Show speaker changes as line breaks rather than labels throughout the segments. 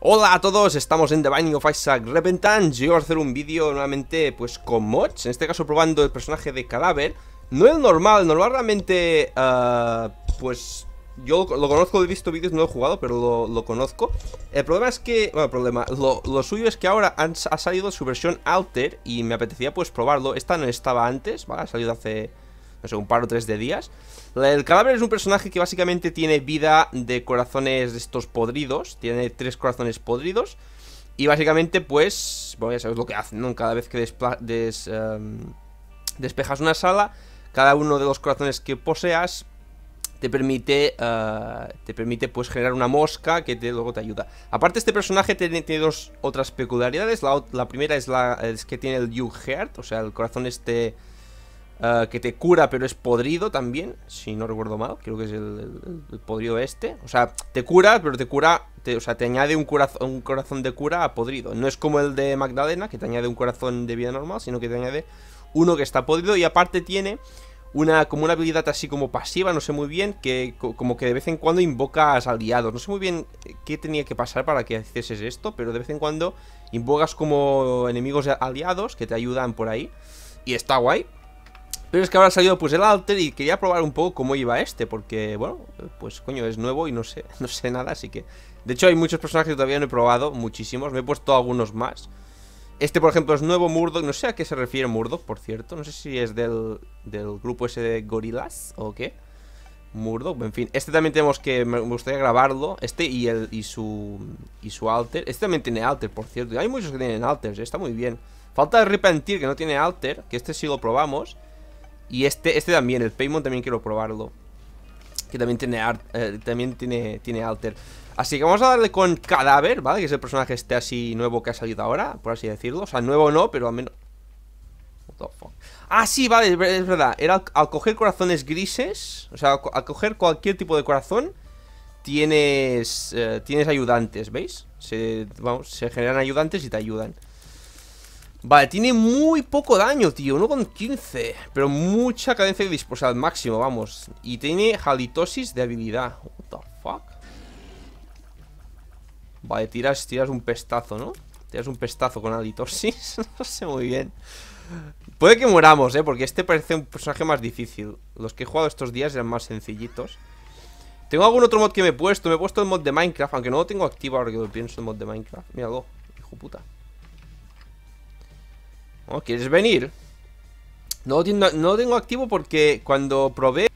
Hola a todos, estamos en The Binding of Isaac Repentance Yo voy a hacer un vídeo nuevamente pues con mods En este caso probando el personaje de cadáver No el normal, normalmente realmente eh, Pues yo lo conozco, he visto vídeos, no lo he jugado, pero lo, conozco. El problema es que, bueno, el problema, lo, suyo es que ahora ha salido su versión Alter y me apetecía pues probarlo. Esta no estaba antes, ¿vale? Ha salido hace, no sé, un par o tres de días. El cadáver es un personaje que básicamente tiene vida de corazones de estos podridos. Tiene tres corazones podridos. Y básicamente, pues, bueno, ya sabes lo que hacen, ¿no? Cada vez que em, despejas una sala, cada uno de los corazones que poseas te permite, eh, te permite pues generar una mosca que te, luego te ayuda. Aparte este personaje tiene, dos otras peculiaridades. La, primera es, la, es que tiene el You Heart, o sea, el corazón este Ah, que te cura, pero es podrido también, si no recuerdo mal, creo que es el, podrido este. O sea, te cura, pero te cura, te, o sea, te añade un, corazón, un corazón de cura a podrido. No es como el de Magdalena, que te añade un corazón de vida normal, sino que te añade uno que está podrido y aparte tiene una como una habilidad así como pasiva, no sé muy bien, que como que de vez en cuando invocas aliados. No sé muy bien qué tenía que pasar para que hicieses esto, pero de vez en cuando invocas como enemigos aliados que te ayudan por ahí. Y está guay, pero es que ahora ha salido pues el alter y quería probar un poco cómo iba este, porque, bueno, pues coño, es nuevo y no sé, no sé nada, así que... De hecho hay muchos personajes que todavía no he probado, muchísimos, me he puesto algunos más. Este, por ejemplo, es nuevo Murdoch, no sé a qué se refiere Murdoch, por cierto, no sé si es del, del grupo ese de gorilas o qué. Murdoch, en fin, este también tenemos que, me gustaría grabarlo, este y, el, y, su, y su alter. Este también tiene alter, por cierto, hay muchos que tienen alters, eh, está muy bien. Falta de Repentir, que no tiene alter, que este sí lo probamos... Y este, este también, el Paymon también quiero probarlo. Que también tiene, eh, también tiene, tiene alter. Así que vamos a darle con cadáver, ¿vale? Que es el personaje este así nuevo que ha salido ahora, por así decirlo. O sea, nuevo no, pero al menos... Ah, sí, vale, es verdad. Era al, coger corazones grises, o sea, al, coger cualquier tipo de corazón, tienes, eh, tienes ayudantes, ¿veis? Se, se generan ayudantes y te ayudan. Vale, tiene muy poco daño, tío. Uno con 15. Pero mucha cadencia de al máximo, vamos. Y tiene halitosis de habilidad. What the fuck? Vale, tiras, un pestazo, ¿no? Tiras un pestazo con halitosis. no sé muy bien. Puede que mueramos, ¿eh? Porque este parece un personaje más difícil. Los que he jugado estos días eran más sencillitos. Tengo algún otro mod que me he puesto. Me he puesto el mod de Minecraft, aunque no lo tengo activo ahora que lo pienso el mod de Minecraft. Míralo, hijo puta. ¿Quieres venir? No, no, tengo activo porque cuando probé...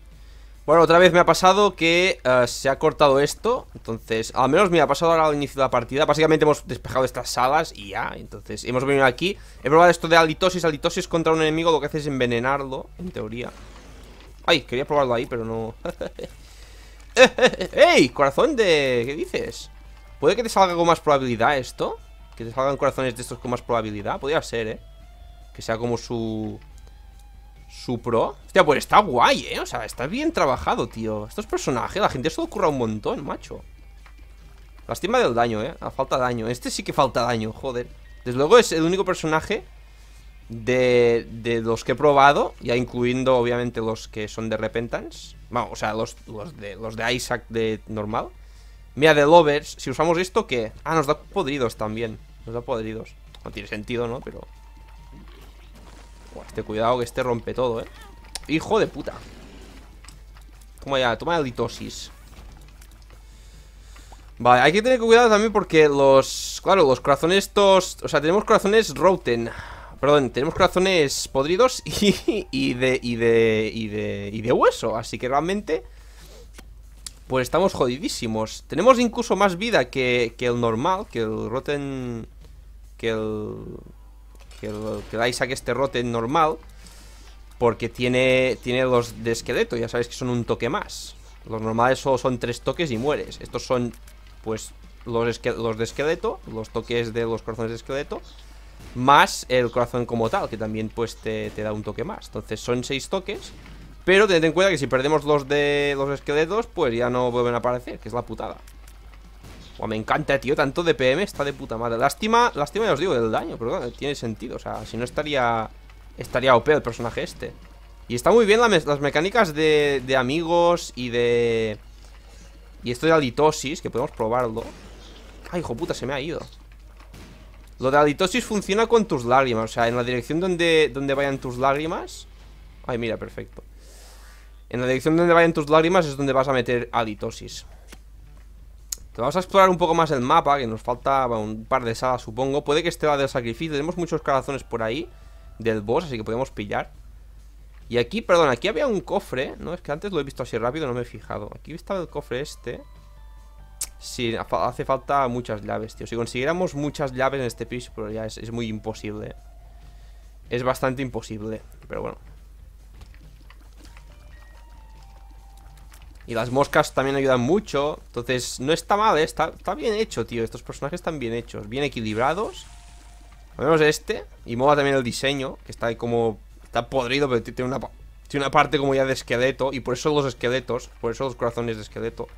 Bueno, otra vez me ha pasado que eh, se ha cortado esto Entonces, al menos me ha pasado ahora al inicio de la partida Básicamente hemos despejado estas salas y ya Entonces, hemos venido aquí He probado esto de alitosis, alitosis contra un enemigo lo que hace es envenenarlo, en teoría Ay, quería probarlo ahí, pero no ¡Ey! Corazón de... ¿Qué dices? ¿Puede que te salga con más probabilidad esto? ¿Que te salgan corazones de estos con más probabilidad? Podría ser, ¿eh? Que sea como su... Su pro. Hostia, pues está guay, ¿eh? O sea, está bien trabajado, tío. Estos personajes, la gente se lo ocurra un montón, macho. Lástima del daño, ¿eh? falta daño. Este sí que falta daño, joder. Desde luego es el único personaje de, de los que he probado, ya incluyendo obviamente los que son de Repentance. Vamos, o sea, los, de, los de Isaac de normal. Mira, de Lovers, si usamos esto, ¿qué? Ah, nos da podridos también. Nos da podridos. No tiene sentido, ¿no? Pero... Este cuidado que este rompe todo, ¿eh? Hijo de puta Toma ya, toma la litosis Vale, hay que tener cuidado también porque los... Claro, los corazones estos... O sea, tenemos corazones rotten. Perdón, tenemos corazones podridos y, y, de, y, de, y, de, hueso Así que realmente... Pues estamos jodidísimos Tenemos incluso más vida que, que el normal Que el rotten... Que el que, lo, dais a que este rote normal, porque tiene, tiene los de esqueleto, ya sabéis que son un toque más. Los normales solo son tres toques y mueres. Estos son, pues, los, los de esqueleto, los toques de los corazones de esqueleto, más el corazón como tal, que también, pues, te, da un toque más. Entonces son seis toques. Pero tened en cuenta que si perdemos los de los esqueletos, pues ya no vuelven a aparecer, que es la putada me encanta, tío, tanto DPM está de puta madre Lástima, lástima, ya os digo, del daño, pero tiene sentido O sea, si no estaría, estaría OP el personaje este Y está muy bien las mecánicas de, amigos y de... Y esto de halitosis que podemos probarlo Ay, hijo puta, se me ha ido Lo de halitosis funciona con tus lágrimas O sea, en la dirección donde, donde vayan tus lágrimas Ay, mira, perfecto En la dirección donde vayan tus lágrimas es donde vas a meter alitosis Vamos a explorar un poco más el mapa, que nos falta un par de salas, supongo. Puede que esté la del sacrificio. Tenemos muchos corazones por ahí del boss, así que podemos pillar. Y aquí, perdón, aquí había un cofre, ¿no? Es que antes lo he visto así rápido, no me he fijado. Aquí he visto el cofre este. Sí, hace falta muchas llaves, tío. Si consiguiéramos muchas llaves en este piso, pero pues ya es muy imposible. Es bastante imposible, pero bueno. Y las moscas también ayudan mucho. Entonces, no está mal, ¿eh? está, bien hecho, tío. Estos personajes están bien hechos, bien equilibrados. Ponemos este. Y mola también el diseño, que está ahí como... Está podrido, pero tiene una, tiene una parte como ya de esqueleto. Y por eso los esqueletos, por eso los corazones de esqueleto.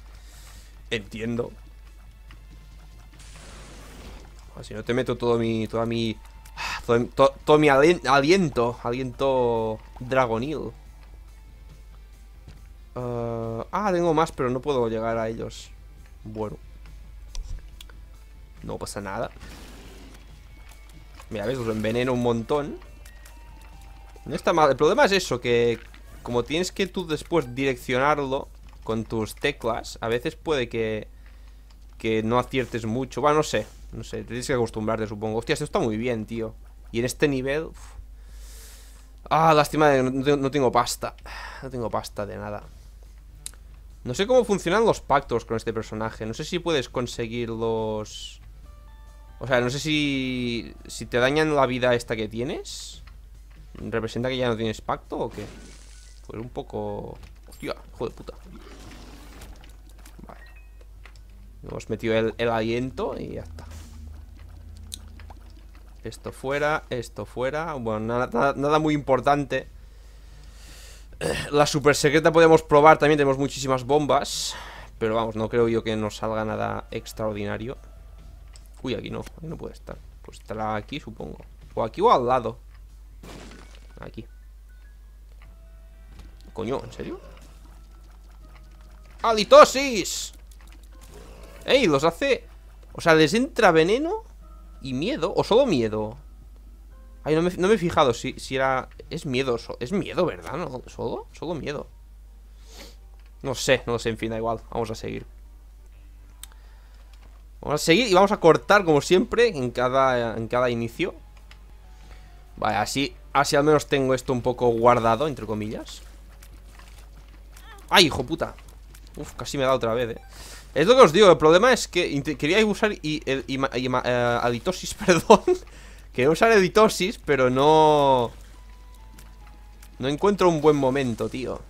Entiendo. Si no te meto todo mi... Toda mi... Ah, todo mi aliento, aliento dragonil. Ah, ah, tengo más, pero no puedo llegar a ellos. Bueno. No pasa nada. Mira, ves, los enveneno un montón. No está mal. El problema es eso, que como tienes que tú después direccionarlo con tus teclas, a veces puede que, que no aciertes mucho. Bueno, no sé. No sé, tienes que acostumbrarte, supongo. Hostia, esto está muy bien, tío. Y en este nivel... Ah, lástima no tengo pasta. No tengo pasta de nada. No sé cómo funcionan los pactos con este personaje. No sé si puedes conseguir los... O sea, no sé si... Si te dañan la vida esta que tienes. ¿Representa que ya no tienes pacto o qué? Pues un poco... Hostia, hijo de puta. Vale. Hemos metido el, aliento y ya está. Esto fuera, esto fuera Bueno, nada muy importante eh, la super secreta podemos probar, también tenemos muchísimas bombas Pero vamos, no creo yo que nos salga nada extraordinario Uy, aquí no, aquí no puede estar Pues estará aquí, supongo O aquí o al lado Aquí Coño, ¿en serio? ¡Alitosis! ¡Ey! Los hace... O sea, les entra veneno y miedo, o solo miedo Ay, no me, he fijado si, era... Es miedo, es miedo, ¿verdad? ¿No? ¿Solo? miedo No sé, no sé, en fin, da igual Vamos a seguir Vamos a seguir y vamos a cortar como siempre En cada, en cada inicio Vale, así, así al menos tengo esto un poco guardado Entre comillas ¡Ay, hijo puta! Uf, casi me da otra vez, eh es lo que os digo, el problema es que quería usar y, eh, perdón Quiero usar editosis, pero no... No encuentro un buen momento, tío.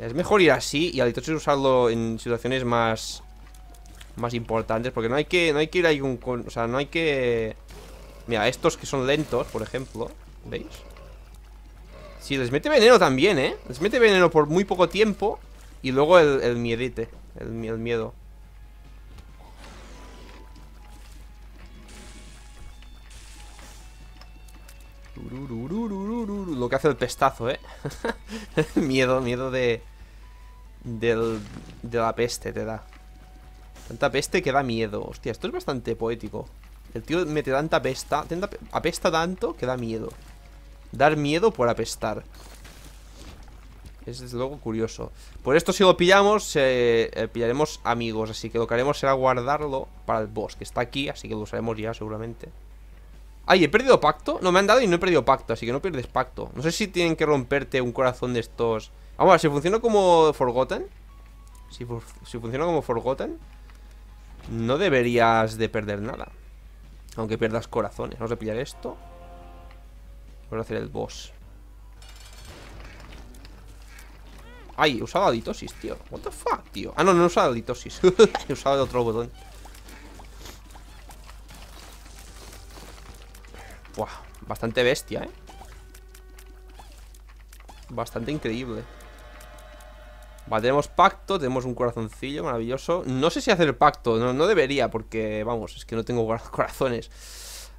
Es mejor ir así y editosis usarlo en situaciones más... Más importantes, porque no hay que, no hay que ir ahí Con, o sea, no hay que... Mira, estos que son lentos, por ejemplo ¿Veis? Sí, les mete veneno también, ¿eh? Les mete veneno por muy poco tiempo Y luego el, miedite el miedo Lo que hace el pestazo, ¿eh? miedo, miedo de... Del, de la peste te da. Tanta peste que da miedo. Hostia, esto es bastante poético. El tío mete tanta pesta. apesta tanto que da miedo. Dar miedo por apestar. Es desde luego curioso. Por esto si lo pillamos, eh, pillaremos amigos. Así que lo que haremos será guardarlo para el boss, que está aquí. Así que lo usaremos ya seguramente. Ay, ¿he perdido pacto? No, me han dado y no he perdido pacto Así que no pierdes pacto No sé si tienen que romperte un corazón de estos Vamos a ver, si funciona como Forgotten si, funciona como Forgotten No deberías de perder nada Aunque pierdas corazones Vamos a pillar esto Vamos a hacer el boss Ay, he usado aditosis, tío What the tío Ah, no, no he usado aditosis He usado otro botón Buah, bastante bestia, ¿eh? Bastante increíble Vale, tenemos pacto, tenemos un corazoncillo maravilloso No sé si hacer pacto, no, debería porque, vamos, es que no tengo corazones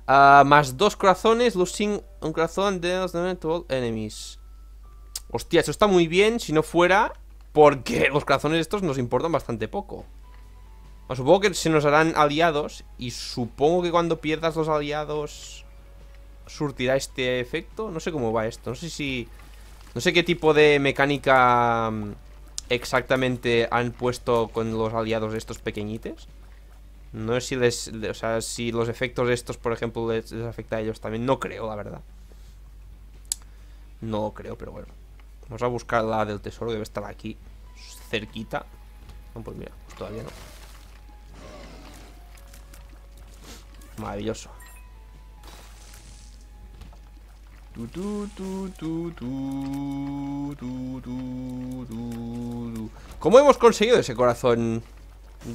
ah, Más dos corazones, losing un corazón de los enemies Hostia, eso está muy bien si no fuera porque los corazones estos nos importan bastante poco Supongo que se nos harán aliados y supongo que cuando pierdas los aliados surtirá este efecto. No sé cómo va esto. No sé si... No sé qué tipo de mecánica mm, exactamente han puesto con los aliados de estos pequeñites. No sé si les... O sea, si los efectos de estos, por ejemplo, les, afecta a ellos también. No creo, la verdad. No creo, pero bueno. Vamos a buscar la del tesoro. Debe estar aquí. Cerquita. No, pues mira, pues todavía no. Maravilloso. Tu, ¿Cómo hemos conseguido ese corazón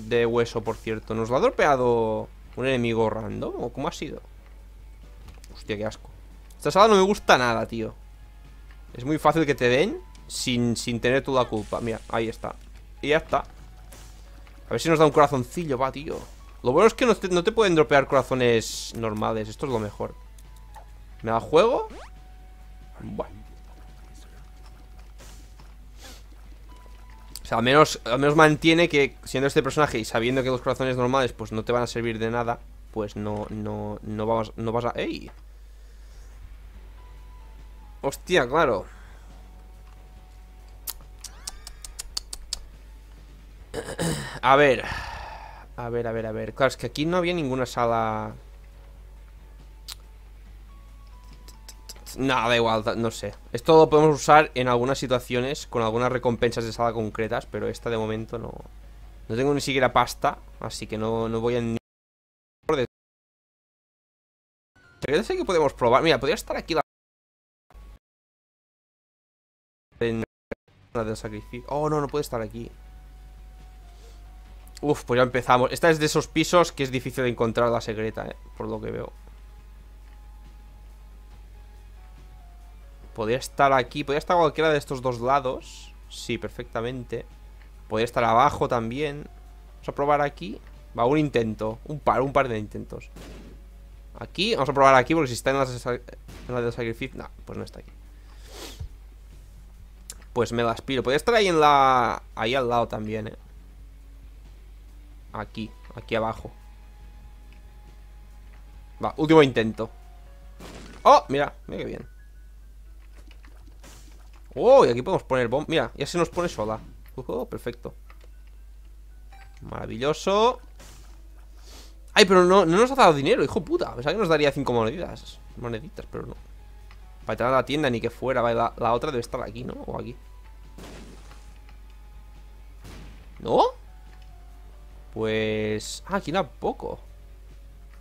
de hueso, por cierto? ¿Nos lo ha dropeado un enemigo random? ¿O cómo ha sido? Hostia, qué asco Esta sala no me gusta nada, tío Es muy fácil que te den sin, sin tener toda la culpa Mira, ahí está Y ya está A ver si nos da un corazoncillo, va, tío Lo bueno es que no no te pueden dropear corazones normales Esto es lo mejor ¿Me da juego? Bueno. O sea, al menos, al menos mantiene que siendo este personaje y sabiendo que los corazones normales pues no te van a servir de nada, pues no, no, no, vamos, no vas a... ¡Ey! Hostia, claro. A ver. A ver, a ver, a ver. Claro, es que aquí no había ninguna sala... No, igual, no sé. Esto lo podemos usar en algunas situaciones con algunas recompensas de sala concretas, pero esta de momento no. No tengo ni siquiera pasta, así que no, voy a ni... Pero que podemos probar. Mira, podría estar aquí la... sacrificio. Oh, no, no puede estar aquí. Uf, pues ya empezamos. Esta es de esos pisos que es difícil de encontrar la secreta, eh, por lo que veo. Podría estar aquí, podría estar cualquiera de estos dos lados Sí, perfectamente Podría estar abajo también Vamos a probar aquí Va, un intento, un par, un par de intentos Aquí, vamos a probar aquí Porque si está en la, en de sacrificio No, pues no está aquí Pues me la aspiro Podría estar ahí en la... Ahí al lado también, eh Aquí, aquí abajo Va, último intento Oh, mira, mira que bien Oh, y aquí podemos poner bomba. Mira, ya se nos pone sola. perfecto. Maravilloso. Ay, pero no, no, nos ha dado dinero, hijo puta. Pensaba que nos daría cinco moneditas. Moneditas, pero no. Para entrar a la tienda ni que fuera. La, otra debe estar aquí, ¿no? O aquí. ¿No? Pues... Ah, aquí tampoco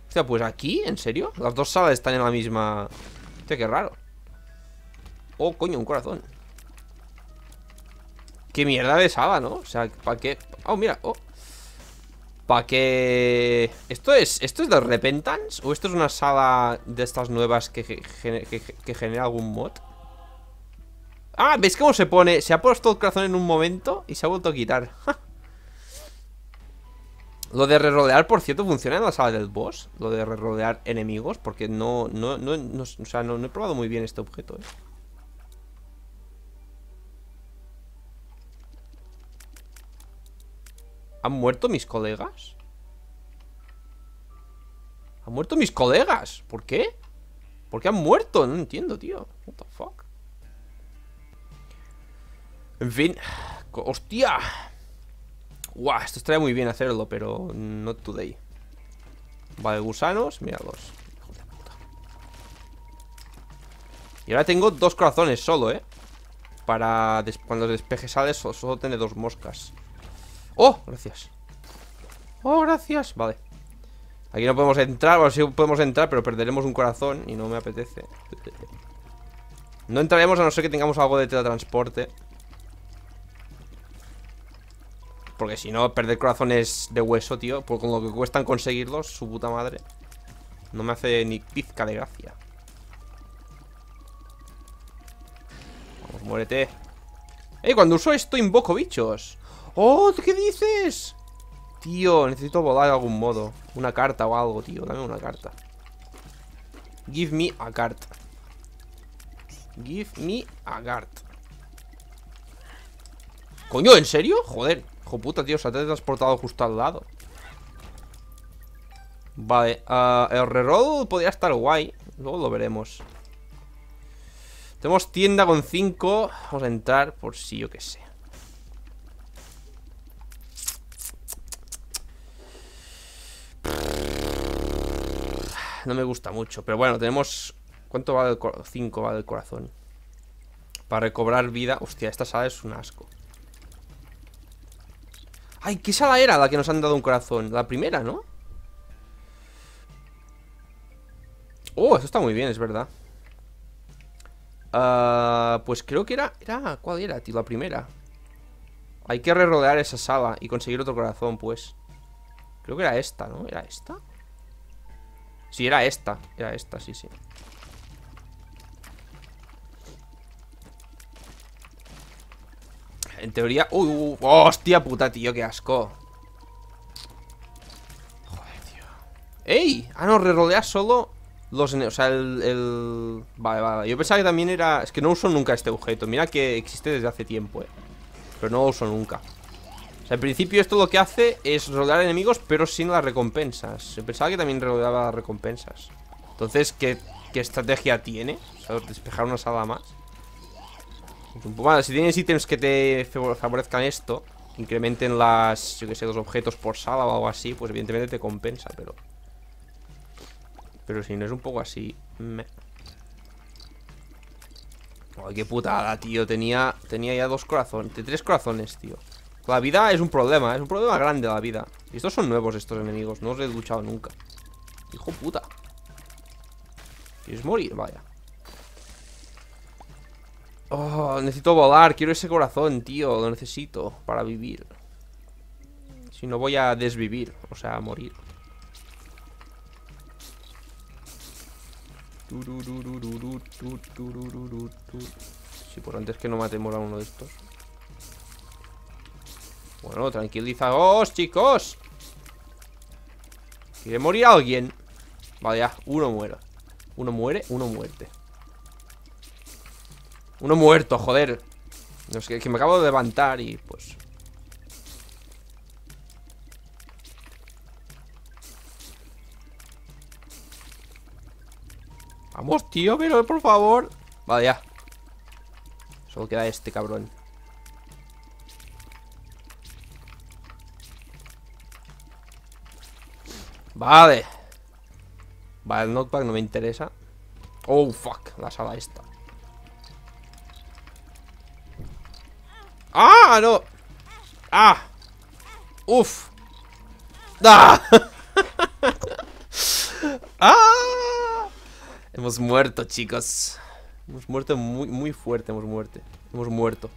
sea, pues aquí, ¿en serio? Las dos salas están en la misma Hostia, qué raro Oh, coño, un corazón Qué mierda de sala, ¿no? O sea, ¿para qué? Oh, mira, oh ¿Para qué? ¿Esto es, ¿Esto es de Repentance? ¿O esto es una sala de estas nuevas que, genera algún mod? Ah, ¿veis cómo se pone? Se ha puesto el corazón en un momento y se ha vuelto a quitar Lo de rerodear, por cierto, funciona en la sala del boss Lo de rerodear enemigos Porque no, o sea, no he probado muy bien este objeto ¿eh? ¿Han muerto mis colegas? ¿Han muerto mis colegas? ¿Por qué? ¿Por qué han muerto? No entiendo, tío What the fuck En fin ¡Hostia! Guau, esto estaría muy bien hacerlo Pero no today Vale, gusanos, míralos Y ahora tengo dos corazones solo, eh Para cuando despeje sale solo tener dos moscas ¡Oh! Gracias ¡Oh, gracias! Vale Aquí no podemos entrar, bueno, sí podemos entrar Pero perderemos un corazón y no me apetece No entraremos a no ser que tengamos algo de teletransporte Porque si no, perder corazones de hueso, tío Por con lo que cuestan conseguirlos, su puta madre No me hace ni pizca de gracia Vamos, muérete ¡Eh! Cuando uso esto invoco bichos ¡Oh! ¿Qué dices? Tío, necesito volar de algún modo Una carta o algo, tío Dame una carta Give me a cart. Give me a cart. Coño, ¿en serio? Joder, hijo puta, tío Se te ha transportado justo al lado Vale, ah, el reroll podría estar guay Luego lo veremos Tenemos tienda con 5 Vamos a entrar por si yo que sé no me gusta mucho. Pero bueno, tenemos... ¿Cuánto va del corazón? 5 va del corazón. Para recobrar vida. Hostia, esta sala es un asco. Ay, ¿qué sala era la que nos han dado un corazón? La primera, ¿no? Oh, eso está muy bien, es verdad. Ah, pues creo que era, era... ¿Cuál era, tío? La primera. Hay que rodear esa sala y conseguir otro corazón, pues. Creo que era esta, ¿no? ¿Era esta? Si era esta. Era esta, sí, sí. En teoría... ¡Uy! Uh, uh, uh, ¡Hostia puta, tío! ¡Qué asco! Joder, tío. ¡Ey! Ah, no, rerodea solo los... O sea, el, el... Vale, vale. Yo pensaba que también era... Es que no uso nunca este objeto. Mira que existe desde hace tiempo, eh. Pero no lo uso nunca. O sea, principio esto lo que hace es rodear enemigos, pero sin las recompensas. Se pensaba que también rodeaba las recompensas. Entonces, ¿qué, estrategia tiene? O despejar una sala más. Bueno, si tienes ítems que te favorezcan esto, incrementen las, yo que sé, los objetos por sala o algo así, pues evidentemente te compensa, pero... Pero si no es un poco así... Ay, qué putada, tío. Tenía, tenía ya dos corazones. Tres corazones, tío. La vida es un problema, es un problema grande la vida estos son nuevos estos enemigos, no los he luchado nunca Hijo puta ¿Quieres morir? Vaya Oh, necesito volar, quiero ese corazón, tío Lo necesito para vivir Si no voy a desvivir, o sea, a morir Sí, por antes que no mate a uno de estos bueno, tranquilizaos, chicos ¿Quiere morir alguien? Vale, ya, uno muere Uno muere, uno muerte Uno muerto, joder Es que, que me acabo de levantar y pues Vamos, tío, pero por favor Vale, ya Solo queda este cabrón Vale. Vale, el knockback no me interesa. Oh, fuck, la sala esta. ¡Ah, no! ¡Ah! ¡Uf! ¡Ah! ¡Ah! Hemos muerto, chicos. Hemos muerto muy, muy fuerte, hemos muerto. Hemos muerto.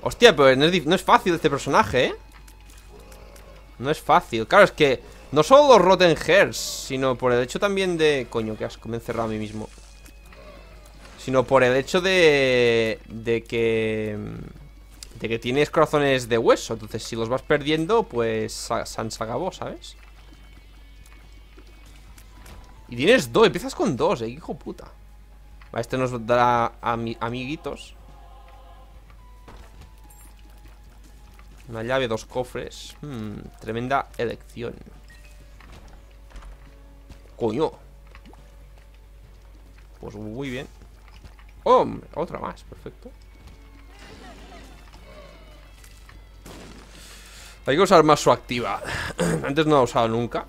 Hostia, pero no es, no es fácil este personaje, ¿eh? No es fácil. Claro, es que no solo los Rotten Hearts, sino por el hecho también de... Coño, que asco, me he a mí mismo. Sino por el hecho de... De que... De que tienes corazones de hueso. Entonces, si los vas perdiendo, pues... han acabó, ¿sabes? Y tienes dos, empiezas con dos, eh, hijo puta. Este nos dará amiguitos. Una llave, dos cofres hmm, Tremenda elección Coño Pues muy bien ¡Hombre! ¡Oh, otra más, perfecto Hay que usar más su activa Antes no la he usado nunca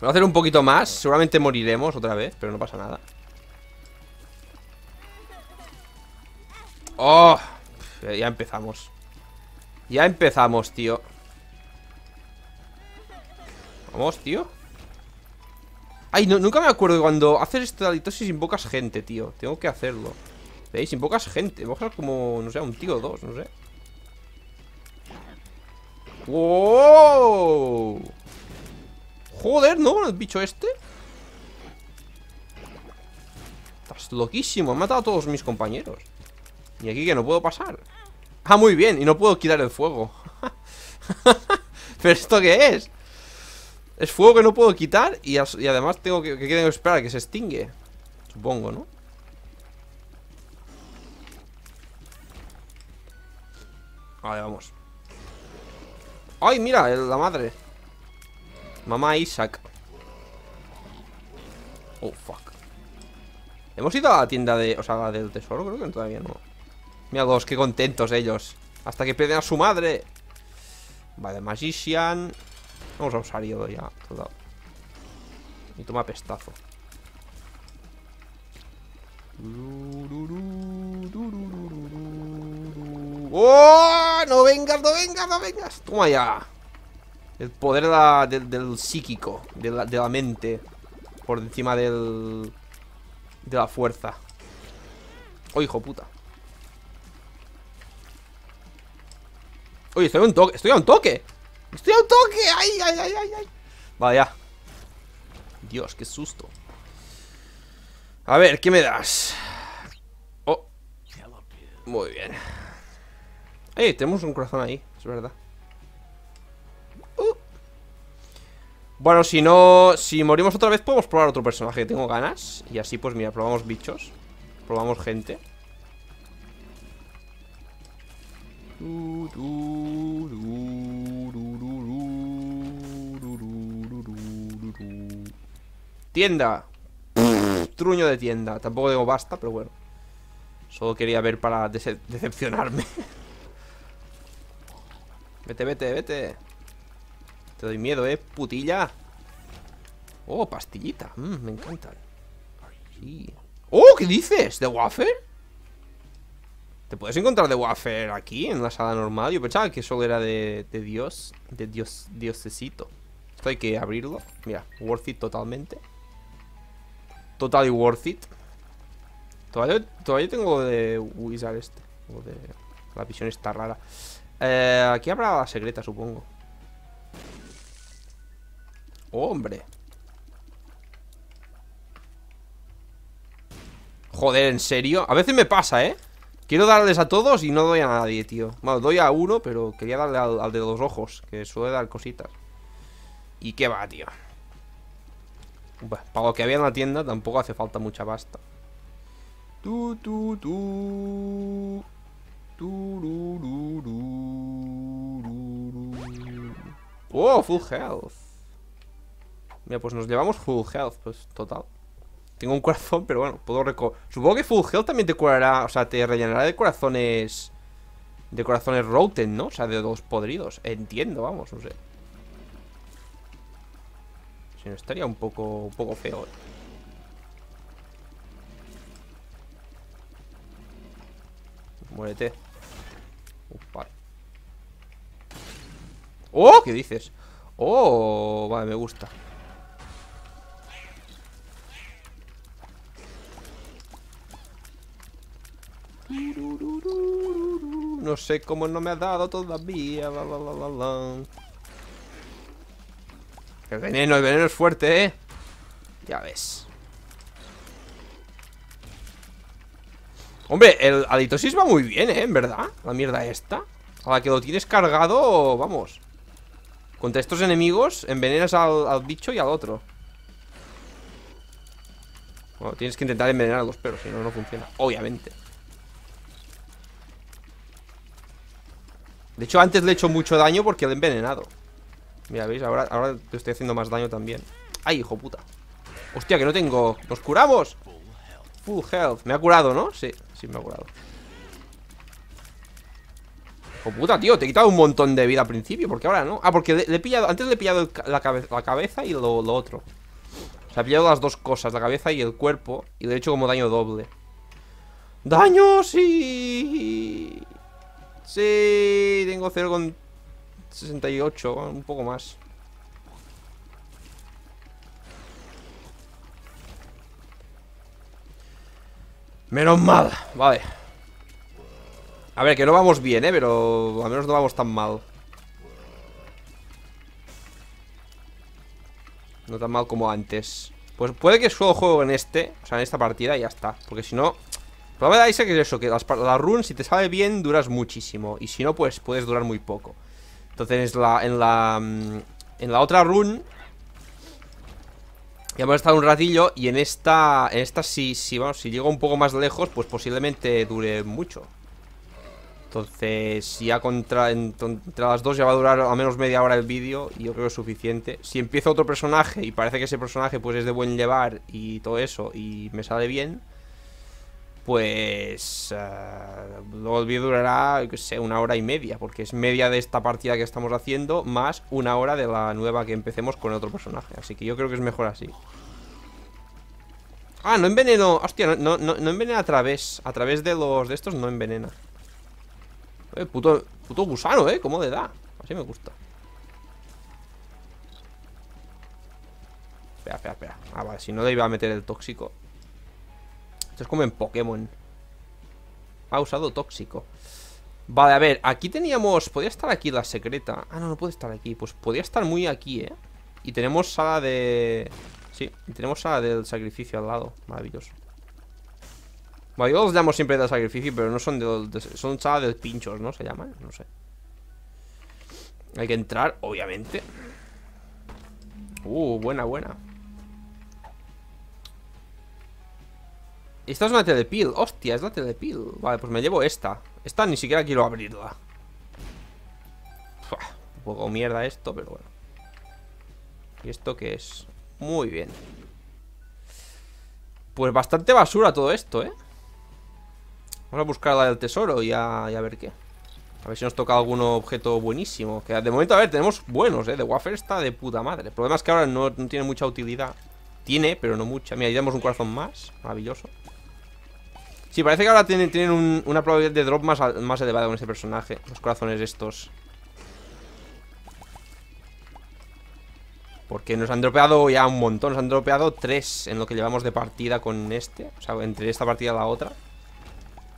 Voy a hacer un poquito más Seguramente moriremos otra vez, pero no pasa nada ¡Oh! Ya empezamos ya empezamos, tío Vamos, tío Ay, nunca me acuerdo cuando haces esta litosis invocas gente, tío Tengo que hacerlo ¿Veis? Invocas gente Invocas como, no sé, un tío o dos, no sé ¡Wow! Joder, ¿no? ¿El bicho este? Estás loquísimo, He matado a todos mis compañeros Y aquí que no puedo pasar Ah, muy bien, y no puedo quitar el fuego ¿Pero esto qué es? Es fuego que no puedo quitar y, además tengo que, que esperar a que se extingue Supongo, ¿no? Vale, vamos ¡Ay, mira! La madre Mamá Isaac Oh, fuck Hemos ido a la tienda de... O sea, del tesoro Creo que todavía no dos, qué contentos ellos Hasta que pierden a su madre Vale, Magician Vamos a usar yo ya Y toma pestazo ¡Oh! ¡No vengas, no vengas, no vengas! Toma ya El poder del psíquico de la, de la mente Por encima del... De la fuerza ¡Oh, hijo puta! Oye, estoy a un toque, estoy a un toque Estoy a un toque, ay, ay, ay, ay, ay Vale, Dios, qué susto A ver, ¿qué me das? Oh Muy bien Eh, tenemos un corazón ahí, es verdad uh. Bueno, si no... Si morimos otra vez podemos probar otro personaje Tengo ganas Y así, pues mira, probamos bichos Probamos gente Tienda. Truño de tienda. Tampoco digo basta, pero bueno. Solo quería ver para decepcionarme. vete, vete, vete. Te doy miedo, eh, putilla. Oh, pastillita. Mm, me encantan. Sí. ¡Oh! ¿Qué dices? ¿De wafer? ¿Te puedes encontrar de wafer aquí, en la sala normal? Yo pensaba que solo era de, Dios, de Dios, Diosesito Esto hay que abrirlo. Mira, worth it totalmente. Totally worth it. Todavía, tengo de Wizard este. de... La visión está rara. Eh, aquí habrá la secreta, supongo. ¡Hombre! Joder, ¿en serio? A veces me pasa, ¿eh? Quiero darles a todos y no doy a nadie, tío Bueno, doy a uno, pero quería darle al, de los ojos Que suele dar cositas ¿Y qué va, tío? Bueno, para lo que había en la tienda Tampoco hace falta mucha pasta Tu, tu, tu Oh, full health Mira, pues nos llevamos full health Pues total tengo un corazón, pero bueno, puedo reco... Supongo que Full Health también te curará, o sea, te rellenará de corazones... De corazones roten, ¿no? O sea, de dos podridos. Entiendo, vamos, no sé. Si no, estaría un poco, un poco feo, eh. Muérete. Upa. ¡Oh! ¿Qué dices? ¡Oh! Vale, me gusta. No sé cómo no me ha dado todavía. el veneno, el veneno es fuerte, ¿eh? Ya ves. Hombre, el aditosis va muy bien, ¿eh? En verdad, la mierda esta A la que lo tienes cargado, vamos Contra estos enemigos Envenenas al, al bicho y al otro Bueno, tienes que intentar envenenar a los Pero si no, no funciona, obviamente De hecho, antes le he hecho mucho daño porque le he envenenado. Mira, ¿veis? Ahora, ahora te estoy haciendo más daño también. ¡Ay, hijo puta! ¡Hostia, que no tengo! ¡Nos curamos! Full health. Me ha curado, ¿no? Sí, sí me ha curado. Hijo puta, tío. Te he quitado un montón de vida al principio. Porque ahora no. Ah, porque le, he pillado. Antes le he pillado la, cabeza y lo, otro. O sea, he pillado las dos cosas, la cabeza y el cuerpo. Y le he hecho como daño doble. ¡Daño! ¡Sí! Sí, tengo 0,68, un poco más. Menos mal, vale. A ver, que no vamos bien, ¿eh? Pero al menos no vamos tan mal. No tan mal como antes. Pues puede que solo juego en este, o sea, en esta partida y ya está. Porque si no, la verdad es que es eso, que las, la run, si te sale bien, duras muchísimo. Y si no, pues puedes durar muy poco. Entonces, la, en la. Mm, en la otra run. Ya hemos estado un ratillo. Y en esta. En esta, si, si, vamos, si llego un poco más lejos, pues posiblemente dure mucho. Entonces, si ya contra, entre las dos ya va a durar al menos media hora el vídeo y yo creo que es suficiente. Si empieza otro personaje y parece que ese personaje pues es de buen llevar y todo eso y me sale bien, pues lo eh, luego durará, que sé, una hora y media, porque es media de esta partida que estamos haciendo, más una hora de la nueva que empecemos con otro personaje. Así que yo creo que es mejor así. Ah, no enveneno. Hostia, no, envenena a través. A través de los de estos no envenena. puto, puto gusano, eh. ¿Cómo le da? Así me gusta. Espera, espera, espera. Ah, vale, si no le iba a meter el tóxico. Esto es como en Pokémon. Ha usado tóxico. Vale, a ver, aquí teníamos... Podría estar aquí la secreta. Ah, no, no puede estar aquí. Pues podría estar muy aquí, ¿eh? Y tenemos sala de... Sí, tenemos sala del sacrificio al lado. Maravilloso. Bueno, yo los llamo siempre del sacrificio, pero no son de, Son sala de pinchos, ¿no? Se llaman, no sé. Hay que entrar, obviamente. Uh, buena, buena. Esta es una telepil, hostia, es la telepil Vale, pues me llevo esta Esta ni siquiera quiero abrirla Un poco mierda esto, pero bueno ¿Y esto qué es? Muy bien Pues bastante basura todo esto, ¿eh? Vamos a buscar la del tesoro y a, ver qué a ver si nos toca algún objeto buenísimo Que de momento, a ver, tenemos buenos, ¿eh? De wafer está de puta madre El problema es que ahora no, tiene mucha utilidad Tiene, pero no mucha Mira, ahí un corazón más Maravilloso Sí, parece que ahora tienen, una probabilidad de drop más, más elevada con este personaje Los corazones estos Porque nos han dropeado ya un montón Nos han dropeado tres en lo que llevamos de partida con este O sea, entre esta partida y la otra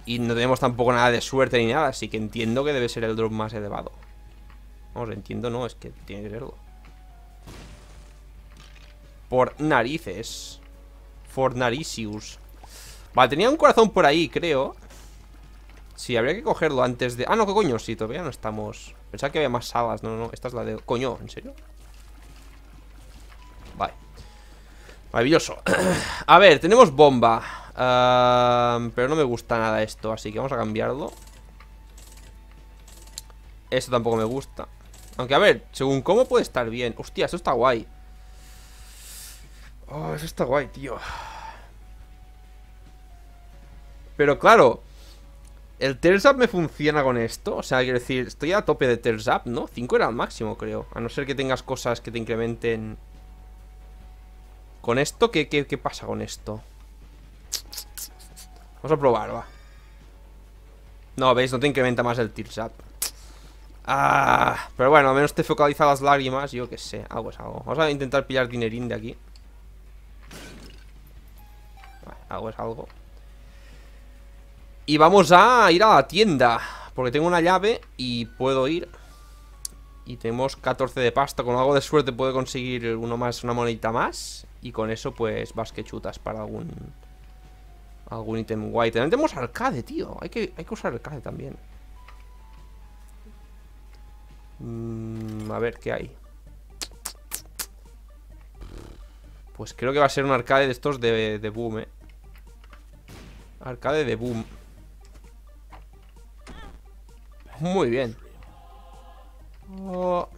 Y no tenemos tampoco nada de suerte ni nada Así que entiendo que debe ser el drop más elevado Vamos, entiendo no, es que tiene que serlo Por narices For Vale, tenía un corazón por ahí, creo Sí, habría que cogerlo antes de... Ah, no, ¿qué coño, sí, todavía no estamos Pensaba que había más salas, no, no, esta es la de... Coño, ¿en serio? Vale Maravilloso A ver, tenemos bomba ah, Pero no me gusta nada esto, así que vamos a cambiarlo Esto tampoco me gusta Aunque, a ver, según cómo puede estar bien Hostia, esto está guay Oh, eso está guay, tío pero claro, el Tears me funciona con esto. O sea, quiero decir, estoy a tope de Tears ¿no? 5 era el máximo, creo. A no ser que tengas cosas que te incrementen. ¿Con esto? ¿Qué, pasa con esto? Vamos a probar, va. No, veis, no te incrementa más el Tears Ah, pero bueno, al menos te focaliza las lágrimas. Yo qué sé, algo es algo. Vamos a intentar pillar dinerín de aquí. Vale, algo es algo. Y vamos a ir a la tienda Porque tengo una llave y puedo ir Y tenemos 14 de pasta Con algo de suerte puedo conseguir uno más, una monedita más Y con eso pues vas que chutas para algún Algún ítem guay tenemos arcade, tío Hay que, hay que usar arcade también mm, A ver, ¿qué hay? Pues creo que va a ser un arcade de estos de, de boom, eh Arcade de boom muy bien. Oh.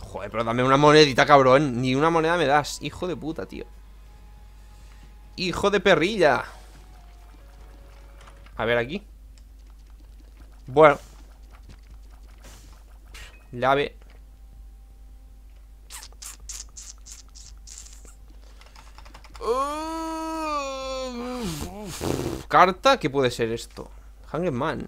Joder, pero dame una monedita, cabrón. Ni una moneda me das. Hijo de puta, tío. Hijo de perrilla. A ver aquí. Bueno. Llave. carta, ¿qué puede ser esto? Hangman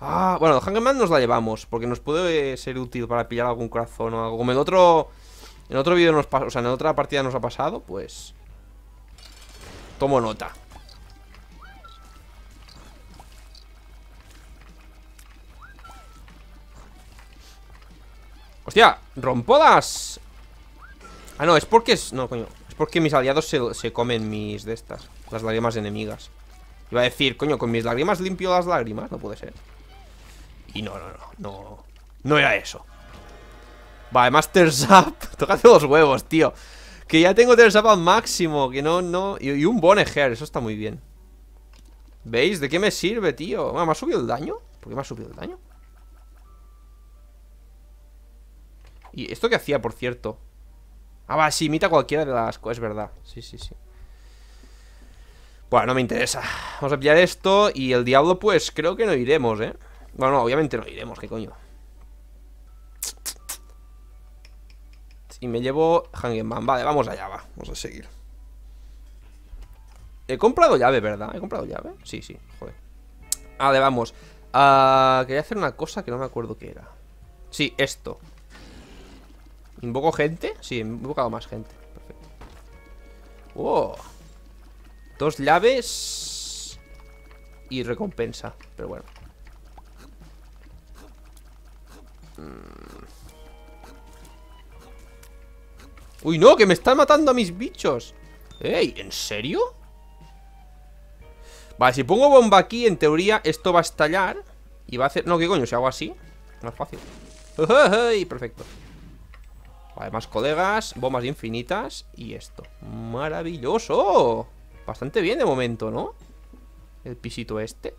Ah, bueno, Hangman nos la llevamos. Porque nos puede eh, ser útil para pillar algún corazón o algo. Como el otro. En otro vídeo nos pasó. O sea, en otra partida nos ha pasado, pues. Tomo nota. ¡Hostia! ¡Rompodas! Ah, no, es porque es... No, coño Es porque mis aliados se, se comen mis de estas Las lágrimas enemigas Iba a decir, coño, con mis lágrimas limpio las lágrimas, no puede ser. Y no, no, no, no. No era eso. Vale, Master Zap. Tócate los huevos, tío. Que ya tengo Terzap al máximo. Que no, no. Y, un un Boneger, eso está muy bien. ¿Veis? ¿De qué me sirve, tío? ¿Me ha subido el daño? ¿Por qué me ha subido el daño? ¿Y esto qué hacía, por cierto? Ah, va, sí, imita cualquiera de las cosas, es verdad. Sí, sí, sí. Bueno, no me interesa. Vamos a pillar esto y el diablo pues creo que no iremos, ¿eh? Bueno, no, obviamente no iremos, qué coño. Y me llevo Hangman. Vale, vamos allá, va. Vamos a seguir. He comprado llave, ¿verdad? ¿He comprado llave? Sí, sí, joder. Vale, vamos. Ah, quería hacer una cosa que no me acuerdo qué era. Sí, esto. ¿Invoco gente? Sí, he invocado más gente. Perfecto. ¡Wow! Dos llaves Y recompensa Pero bueno mm. Uy, no, que me están matando a mis bichos Ey, ¿en serio? Vale, si pongo bomba aquí, en teoría esto va a estallar Y va a hacer... No, ¿qué coño? Si hago así Más fácil ¡Y Perfecto Vale, más colegas Bombas infinitas Y esto ¡Maravilloso! Bastante bien de momento, ¿no? El pisito este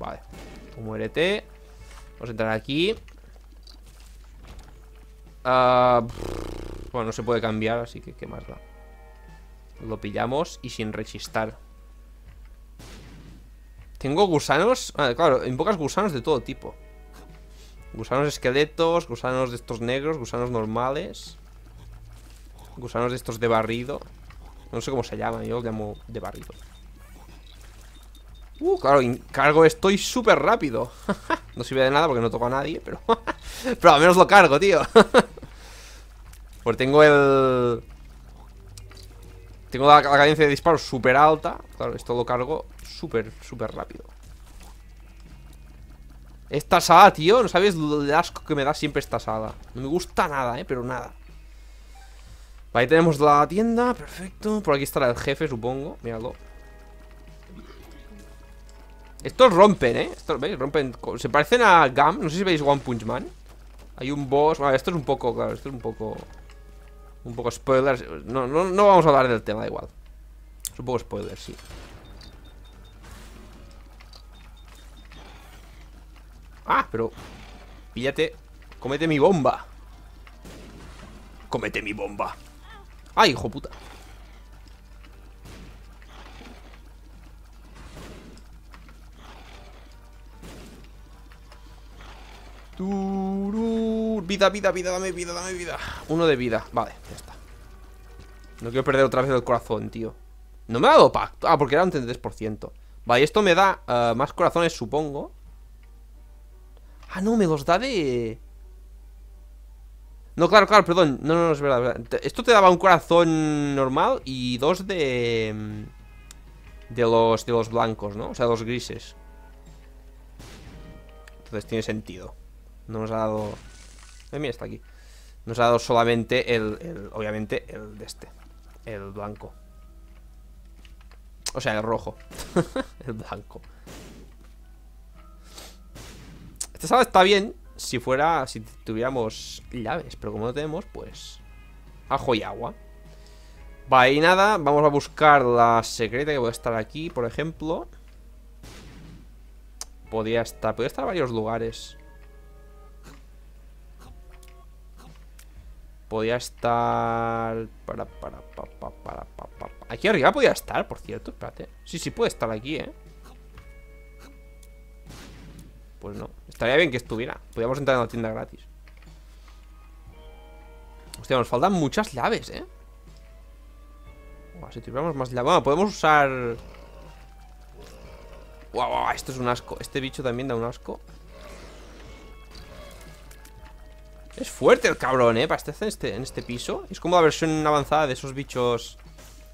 Vale Tú muérete Vamos a entrar aquí ah, Bueno, no se puede cambiar, así que qué más da Lo pillamos y sin rechistar Tengo gusanos ah, Claro, invocas gusanos de todo tipo Gusanos esqueletos, gusanos de estos negros, gusanos normales Gusanos de estos de barrido No sé cómo se llaman, yo los llamo de barrido Uh, claro, cargo estoy súper rápido No sirve de nada porque no toco a nadie Pero, pero al menos lo cargo, tío Pues tengo el... Tengo la, cadencia de disparo súper alta Claro, esto lo cargo súper, súper rápido Esta sala, tío No sabes el asco que me da siempre esta sala No me gusta nada, eh, pero nada Ahí tenemos la tienda, perfecto. Por aquí estará el jefe, supongo. Míralo. Estos rompen, ¿eh? Estos, ¿veis? Rompen... Se parecen a Gam. No sé si veis One Punch Man. Hay un boss... esto es un poco... Claro, esto es un poco... Un poco spoiler No, vamos a hablar del tema, da igual. Es un poco spoiler, sí. Ah, pero... Píllate. Comete mi bomba. Comete mi bomba. ¡Ay, hijo puta! Vida, vida, vida, dame vida, dame vida Uno de vida, vale, ya está No quiero perder otra vez el corazón, tío No me ha dado pacto! Ah, porque era un 33% Vale, esto me da eh, más corazones, supongo Ah, no, me los da de... No, claro, claro, perdón. No, no, no, es verdad, Esto te daba un corazón normal y dos de... Mm, de los, de los blancos, ¿no? O sea, dos grises. Entonces tiene sentido. No nos ha dado... Eh, mira, está aquí. Nos ha dado solamente el, el... Obviamente el de este. El blanco. O sea, el rojo. el blanco. Esta sala está bien, si fuera, si tuviéramos llaves, pero como no tenemos, pues ajo y agua. Vale, y nada, vamos a buscar la secreta que puede estar aquí, por ejemplo. Podría estar, podría estar en varios lugares. Podría estar... Para, para, para, para, Aquí arriba podía estar, por cierto, espérate. Sí, sí, puede estar aquí, ¿eh? Pues no. Estaría bien que estuviera. Podríamos entrar en la tienda gratis. Hostia, nos faltan muchas llaves, ¿eh? si tuviéramos más llaves... Bueno, podemos usar... Guau, esto es un asco. Este bicho también da un asco. Es fuerte el cabrón, ¿eh? Para este, en este piso. Es como la versión avanzada de esos bichos...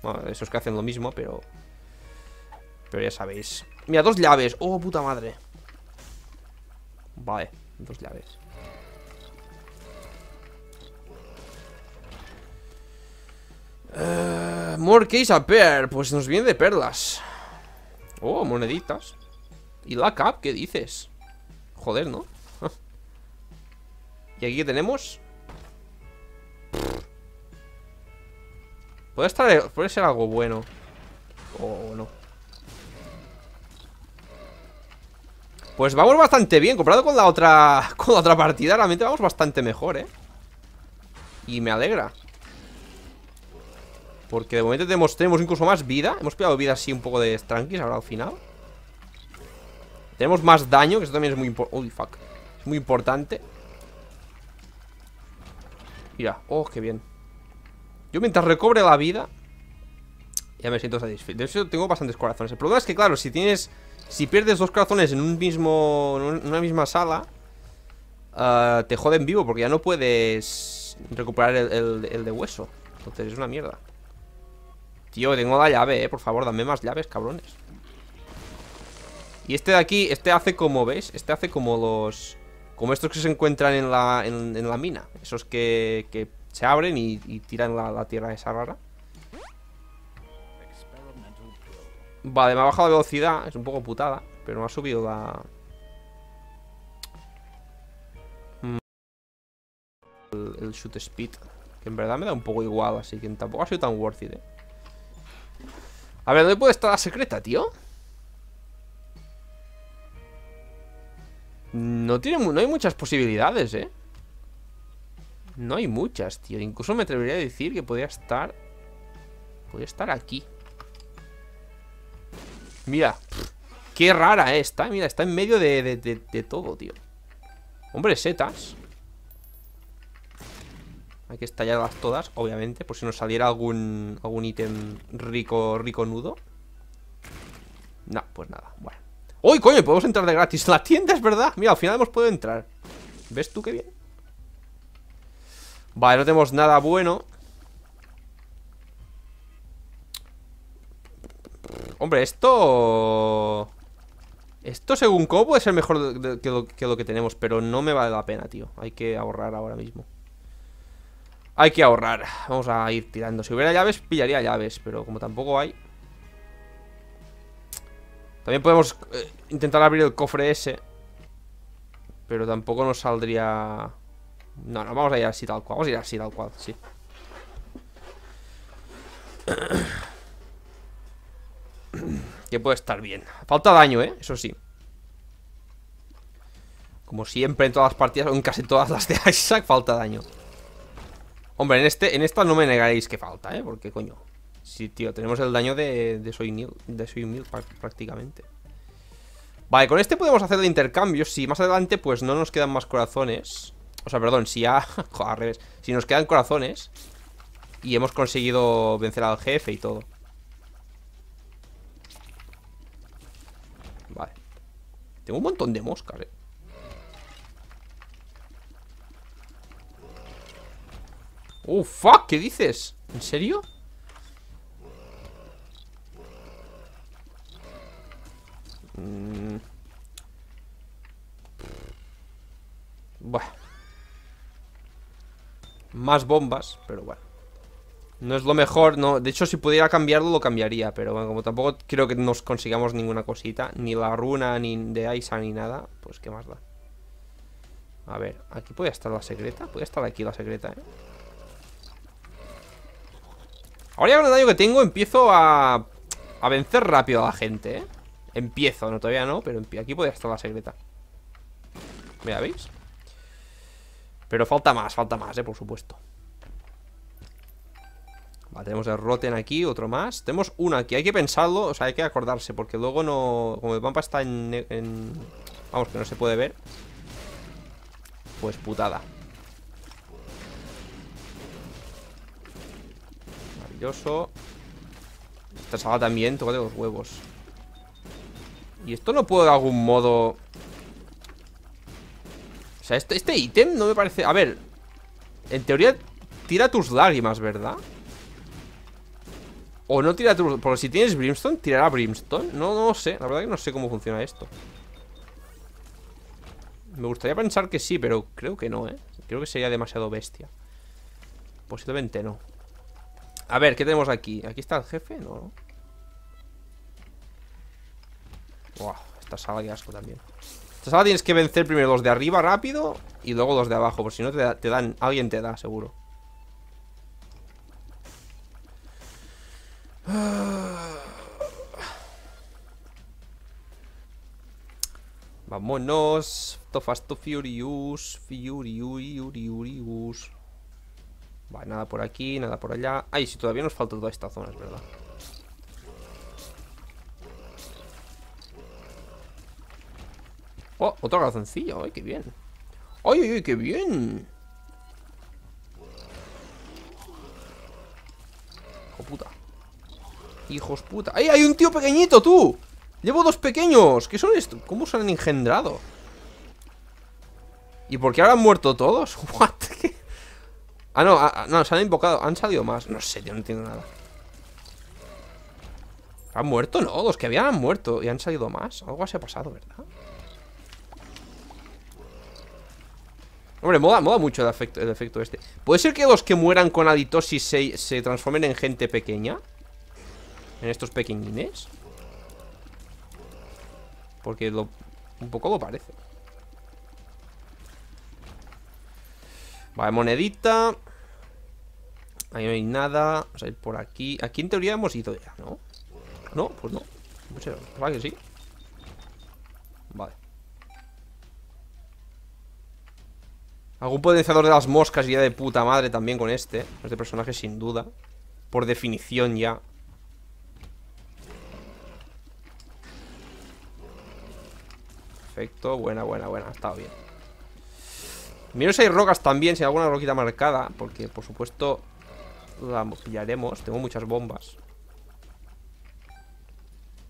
Bueno, esos que hacen lo mismo, pero... Pero ya sabéis. Mira, dos llaves. Oh, puta madre. Vale, dos llaves. Eh, more case a Pues nos viene de perlas. Oh, moneditas. ¿Y la cap? ¿Qué dices? Joder, ¿no? ¿Y aquí qué tenemos? Puede, estar, puede ser algo bueno. O no. Pues vamos bastante bien, comparado con la otra Con la otra partida, realmente vamos bastante mejor, eh Y me alegra Porque de momento tenemos, incluso más vida Hemos pillado vida así un poco de tranquis ahora al final Tenemos más daño, que eso también es muy importante Uy, fuck Es muy importante Mira, oh, qué bien Yo mientras recobre la vida Ya me siento satisfecho De hecho tengo bastantes corazones El problema es que, claro, si tienes si pierdes dos corazones en un mismo. En una misma sala. Ah, te joden vivo porque ya no puedes recuperar el, de hueso. Entonces es una mierda. Tío, tengo la llave, eh. Por favor, dame más llaves, cabrones. Y este de aquí, este hace como, ¿ves? Este hace como los... Como estos que se encuentran en la, en, la mina. Esos que, que se abren y, tiran la, la tierra esa rara. Vale, me ha bajado la velocidad. Es un poco putada. Pero me ha subido la... Mm. El, shoot speed. Que en verdad me da un poco igual. Así que tampoco ha sido tan worth it, eh. A ver, ¿dónde puede estar la secreta, tío? No, tiene, no hay muchas posibilidades, eh. No hay muchas, tío. Incluso me atrevería a decir que podría estar... Podría estar aquí. Mira, qué rara eh, esta, Mira, está en medio de, todo, tío. Hombre, setas. Hay que estallarlas todas, obviamente, por si nos saliera algún algún ítem rico, rico nudo. No, pues nada, bueno. ¡Uy, coño! Podemos entrar de gratis. La tienda es verdad. Mira, al final hemos podido entrar. ¿Ves tú qué bien? Vale, no tenemos nada bueno. Hombre, esto... Esto según cómo puede ser mejor que, lo, que tenemos Pero no me vale la pena, tío Hay que ahorrar ahora mismo Hay que ahorrar Vamos a ir tirando Si hubiera llaves, pillaría llaves Pero como tampoco hay También podemos eh, intentar abrir el cofre ese Pero tampoco nos saldría... No, no, vamos a ir así tal cual Vamos a ir así tal cual, sí que puede estar bien Falta daño, ¿eh? Eso sí Como siempre en todas las partidas O en casi todas las de Isaac Falta daño Hombre, en, este, en esta no me negaréis que falta, ¿eh? Porque, coño Sí, tío, tenemos el daño de, Soy Mil de Soy prácticamente Vale, con este podemos hacer de intercambio Si más adelante, pues no nos quedan más corazones O sea, perdón, si ya... Al revés Si nos quedan corazones Y hemos conseguido vencer al jefe y todo Tengo un montón de moscas, eh. Oh, ¿qué dices? ¿En serio? Mm. Más bombas, pero bueno no es lo mejor, no. De hecho, si pudiera cambiarlo, lo cambiaría. Pero bueno, como tampoco creo que nos consigamos ninguna cosita. Ni la runa, ni de Aisa, ni nada. Pues qué más da. A ver, aquí puede estar la secreta. Puede estar aquí la secreta, eh. Ahora ya con el daño que tengo empiezo a... A vencer rápido a la gente, eh. Empiezo, no, todavía no, pero aquí puede estar la secreta Mira, ¿veis? Pero falta más, falta más, eh, por supuesto tenemos el Rotten aquí, otro más. Tenemos una aquí, hay que pensarlo, o sea, hay que acordarse, porque luego no... Como el Pampa está en, Vamos, que no se puede ver. Pues putada. Maravilloso. Esta sala también, toca de los huevos. Y esto no puedo de algún modo... O sea, este, este ítem no me parece... A ver, en teoría tira tus lágrimas, ¿verdad? O no tira turbo, porque si tienes brimstone, tirará brimstone No, no sé, la verdad que no sé cómo funciona esto Me gustaría pensar que sí, pero creo que no, eh Creo que sería demasiado bestia Posiblemente no A ver, ¿qué tenemos aquí? ¿Aquí está el jefe? No, no esta sala que asco también Esta sala tienes que vencer primero los de arriba rápido Y luego los de abajo Por si no te dan, alguien te da, seguro Vámonos. Tofasto Furious. Furious. Vale, nada por aquí, nada por allá. Ay, si todavía nos falta toda esta zona, es verdad. Oh, otro sencilla, Ay, qué bien. Ay, ay, ay, qué bien. Hijos puta ¡Ay, hay un tío pequeñito, tú! Llevo dos pequeños ¿Qué son estos? ¿Cómo se han engendrado? ¿Y por qué ahora han muerto todos? Ah, no, ah, ah, no, se han invocado Han salido más No sé, yo no entiendo nada ¿Han muerto? No, los que habían han muerto Y han salido más Algo así ha pasado, ¿verdad? Hombre, moda, mucho el efecto, el efecto este ¿Puede ser que los que mueran con aditosis se, se transformen en gente pequeña? en estos pequeñines? Porque un poco lo parece. Vale, monedita. Ahí no hay nada. Vamos a ir por aquí. Aquí en teoría hemos ido ya, ¿no? No, pues no. Pues vale que sí? Vale. Algún potenciador de las moscas ya de puta madre también con este. Este personaje sin duda. Por definición ya. Perfecto, buena, buena, buena, ha estado bien Miro si hay rocas también, si hay alguna roquita marcada Porque, por supuesto, la pillaremos Tengo muchas bombas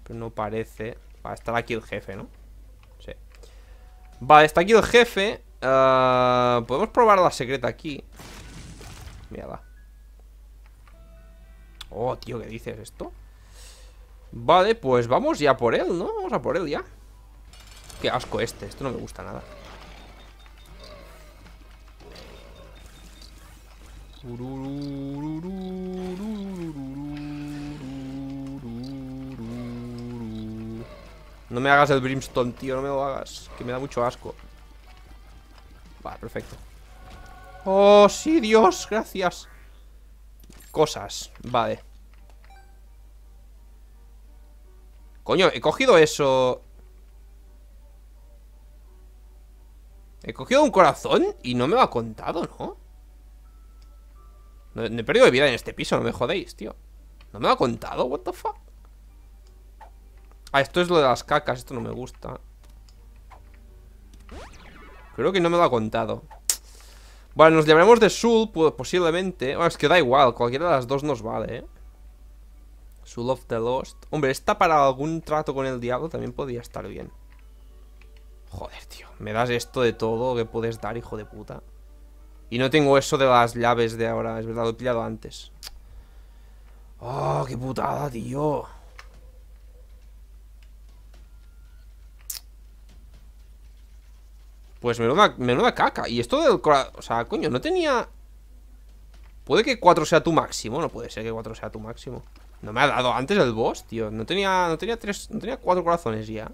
Pero no parece Va a estar aquí el jefe, ¿no? Sí Vale, está aquí el jefe ah, Podemos probar la secreta aquí Mirad Oh, tío, ¿qué dices esto? Vale, pues vamos ya por él, ¿no? Vamos a por él ya Qué asco este, esto no me gusta nada. No me hagas el brimstone, tío, no me lo hagas Que me da mucho asco Vale, perfecto Oh, sí, Dios, gracias Cosas, vale Coño, he cogido eso He cogido un corazón y no me lo ha contado, ¿no? No, he perdido de vida en este piso, no me jodéis, tío ¿No me lo ha contado? What the fuck Ah, esto es lo de las cacas Esto no me gusta Creo que no me lo ha contado Bueno, nos llamaremos de Sul Posiblemente, bueno, es que da igual Cualquiera de las dos nos vale, eh Soul of the Lost Hombre, esta para algún trato con el diablo También podría estar bien Joder, tío. Me das esto de todo que puedes dar, hijo de puta. Y no tengo eso de las llaves de ahora. Es verdad, lo he pillado antes. Oh, qué putada, tío. Pues menuda, menuda caca. Y esto del corazón... O sea, coño, no tenía... Puede que 4 sea tu máximo. No puede ser que 4 sea tu máximo. No me ha dado antes el boss, tío. No tenía, no tenía, tres, no tenía 4 corazones ya.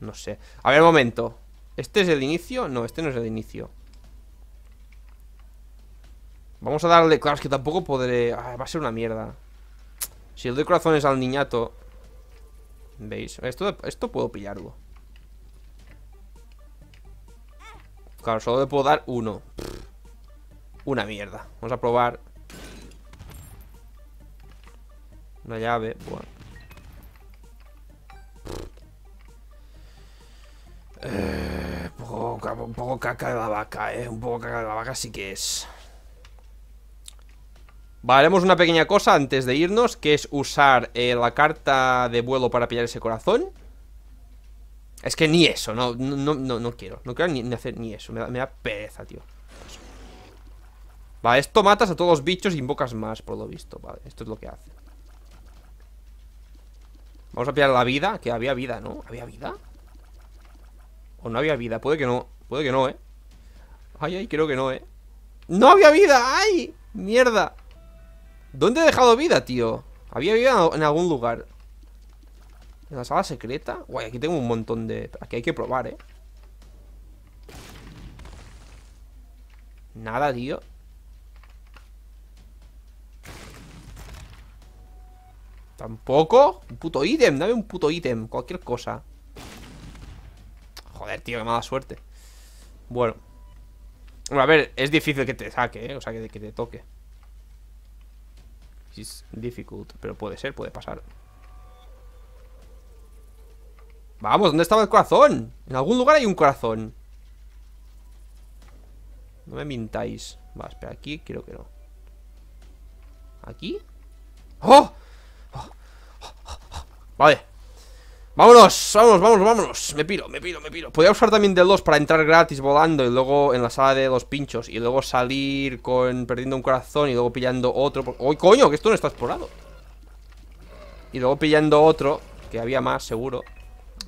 No sé A ver, un momento ¿Este es el inicio? No, este no es el inicio Vamos a darle... Claro, es que tampoco podré... Ah, va a ser una mierda Si le doy corazones al niñato ¿Veis? Esto, esto puedo pillarlo Claro, solo le puedo dar uno Una mierda Vamos a probar Una llave Bueno eh, un, poco, un caca de la vaca, ¿eh? Un poco caca de la vaca sí que es. Vale, haremos una pequeña cosa antes de irnos, que es usar eh, la carta de vuelo para pillar ese corazón. Es que ni eso, no, no, quiero. No quiero ni, hacer ni eso. Me da, me da, pereza, tío. Vale, esto matas a todos los bichos y invocas más, por lo visto. Vale, esto es lo que hace. Vamos a pillar la vida, que había vida, ¿no? ¿Había vida? O no había vida, puede que no Puede que no, ¿eh? Ay, ay, creo que no, ¿eh? ¡No había vida! ¡Ay! ¡Mierda! ¿Dónde he dejado vida, tío? Había vida en algún lugar ¿En la sala secreta? Guay, aquí tengo un montón de... Aquí hay que probar, ¿eh? Nada, tío ¿Tampoco? Un puto ítem, dame un puto ítem Cualquier cosa Joder, tío, qué mala suerte. Bueno. A ver, es difícil que te saque, ¿eh? O sea, que, te toque. Es difficult, pero puede ser, puede pasar. Vamos, ¿dónde estaba el corazón? En algún lugar hay un corazón. No me mintáis. Va, espera, aquí creo que no. ¿Aquí? oh, ¡Oh! ¡Oh! ¡Oh! vale. Vámonos, vámonos, vámonos, vámonos Me piro, me piro, me piro Podría usar también del 2 para entrar gratis volando Y luego en la sala de los pinchos Y luego salir con perdiendo un corazón Y luego pillando otro ¡Uy, coño! Que esto no está explorado Y luego pillando otro Que había más, seguro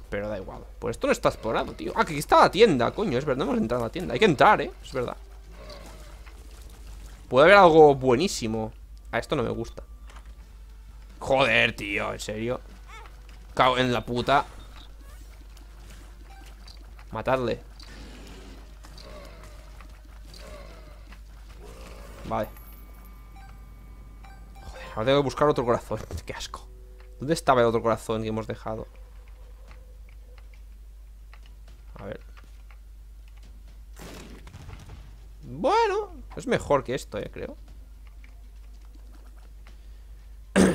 Pero da igual Pues esto no está explorado, tío Ah, que aquí está la tienda, coño Es verdad, hemos entrado a la tienda Hay que entrar, eh Es verdad Puede haber algo buenísimo A ah, esto no me gusta Joder, tío, en serio en la puta. Matadle. Vale. Joder, ahora tengo que buscar otro corazón. Qué asco. ¿Dónde estaba el otro corazón que hemos dejado? A ver. Bueno, es mejor que esto, eh, creo.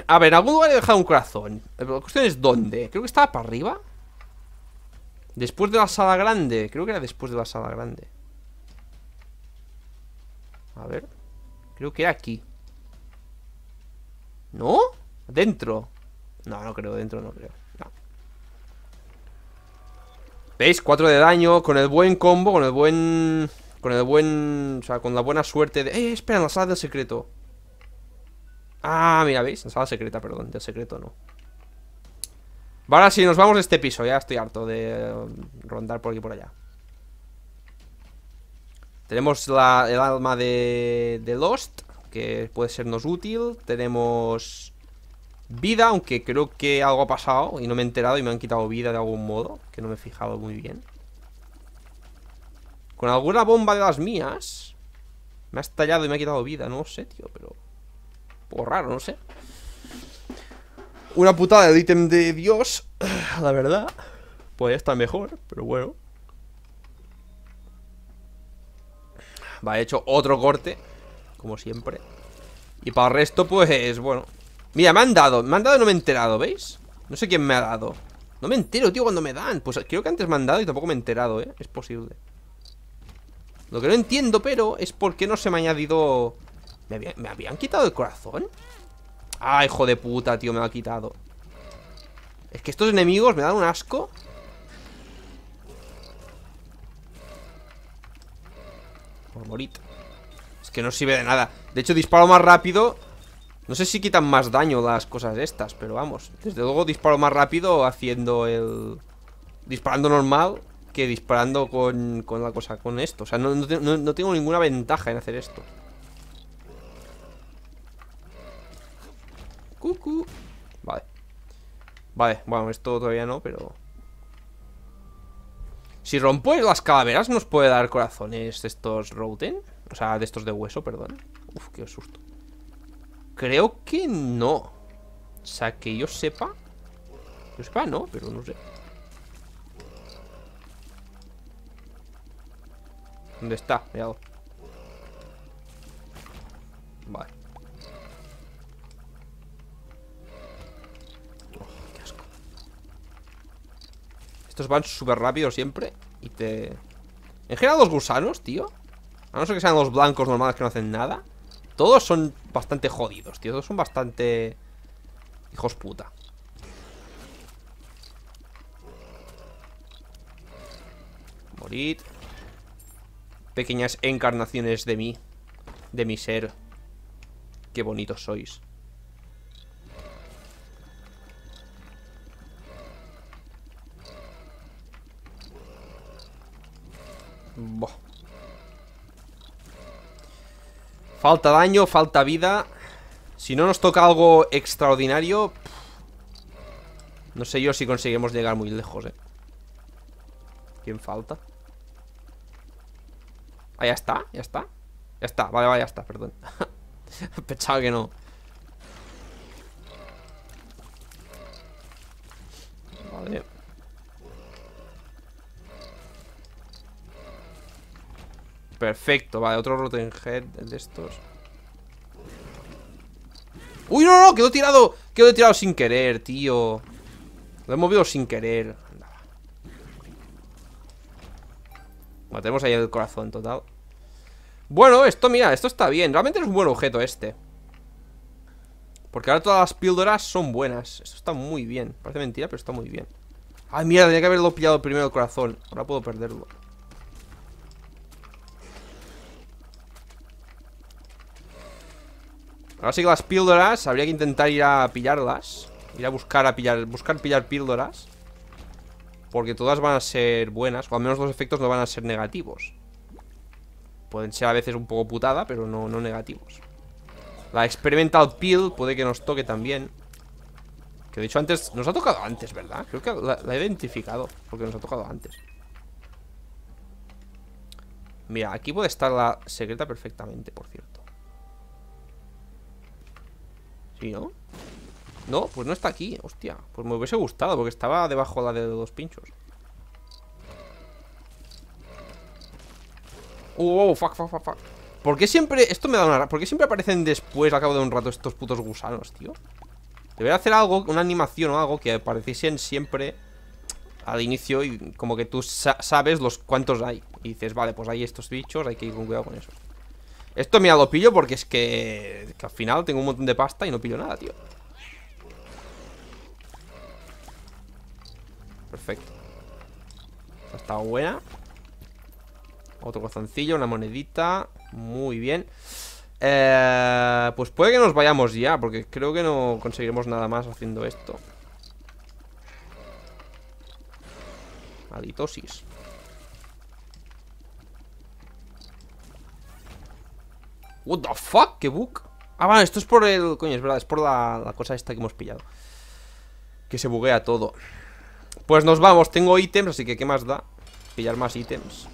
A ver, en algún lugar he dejado un corazón. La cuestión es dónde. Creo que estaba para arriba. Después de la sala grande. Creo que era después de la sala grande. A ver. Creo que era aquí. ¿No? ¿Dentro? No, no creo, dentro no creo. No. ¿Veis? Cuatro de daño. Con el buen combo, con el buen... Con el buen... O sea, con la buena suerte de... ¡Eh, espera! En la sala del secreto. Ah, mira, ¿veis? Sala secreta, perdón, de secreto no Ahora sí, nos vamos de este piso Ya estoy harto de um, rondar por aquí y por allá Tenemos el alma de, de Lost Que puede sernos útil Tenemos vida Aunque creo que algo ha pasado Y no me he enterado y me han quitado vida de algún modo Que no me he fijado muy bien Con alguna bomba de las mías Me ha estallado y me ha quitado vida No sé, tío, pero pues raro, no sé. Una putada de ítem de Dios, la verdad. Podría estar mejor, pero bueno. Va, he hecho otro corte, como siempre. Y para el resto, pues, bueno. Mira, me han dado, me han dado y no me he enterado, ¿veis? No sé quién me ha dado. No me entero, tío, cuando me dan. Pues creo que antes me han dado y tampoco me he enterado, ¿eh? Es posible. Lo que no entiendo, pero, es por qué no se me ha añadido ¿Me, habían quitado el corazón? Ah, hijo de puta, tío, me lo ha quitado Es que estos enemigos me dan un asco Por Es que no sirve de nada De hecho, disparo más rápido No sé si quitan más daño las cosas estas Pero vamos, desde luego disparo más rápido Haciendo el... Disparando normal que disparando con, la cosa, con esto O sea, no tengo ninguna ventaja en hacer esto Vale. Vale, bueno, esto todavía no, pero... Si rompo las calaveras, ¿nos puede dar corazones estos Routen? O sea, de estos de hueso, perdón. Uf, qué susto. Creo que no. O sea, que yo sepa... Yo sepa no, pero no sé. ¿Dónde está? Vale. Estos van súper rápido siempre Y te... En general los gusanos, tío A no ser que sean los blancos normales que no hacen nada Todos son bastante jodidos, tío Todos son bastante... Hijos puta Morid Pequeñas encarnaciones de mí De mi ser Qué bonitos sois Falta daño, falta vida. Si no nos toca algo extraordinario... no sé yo si conseguimos llegar muy lejos, ¿eh? ¿Quién falta? Ah, ya está, ya está. Ya está, vale, vale, ya está, perdón. Pensaba que no. Vale. Perfecto, vale, otro head de estos ¡Uy, no, no! Quedó tirado Quedó tirado sin querer, tío Lo he movido sin querer Matemos ahí el corazón total Bueno, esto, mira, esto está bien Realmente es un buen objeto este Porque ahora todas las píldoras son buenas Esto está muy bien Parece mentira, pero está muy bien Ay, mira, tenía que haberlo pillado primero el corazón Ahora puedo perderlo Ahora sí que las píldoras Habría que intentar ir a pillarlas Ir a buscar a pillar Buscar pillar píldoras Porque todas van a ser buenas O al menos los efectos no van a ser negativos Pueden ser a veces un poco putada Pero no, negativos La experimental pill puede que nos toque también Que de hecho antes Nos ha tocado antes, ¿verdad? Creo que la, la he identificado Porque nos ha tocado antes Mira, aquí puede estar la secreta perfectamente, por cierto ¿Sí, no? No, pues no está aquí, hostia Pues me hubiese gustado, porque estaba debajo la de los pinchos Oh, fuck, fuck, fuck, fuck ¿Por qué siempre... Esto me da una... ¿Por qué siempre aparecen después, al cabo de un rato, estos putos gusanos, tío? Debería hacer algo, una animación o algo Que apareciesen siempre al inicio y como que tú sabes los cuántos hay. Y dices, vale, pues hay estos bichos, hay que ir con cuidado con eso esto mira, lo pillo porque es que, al final tengo un montón de pasta y no pillo nada, tío Perfecto está buena Otro cozoncillo, una monedita Muy bien eh, Pues puede que nos vayamos ya Porque creo que no conseguiremos nada más haciendo esto Aditosis What the fuck, qué bug Ah, bueno, esto es por el... Coño, es verdad, es por la, cosa esta que hemos pillado Que se buguea todo Pues nos vamos, tengo ítems, así que ¿qué más da? Pillar más ítems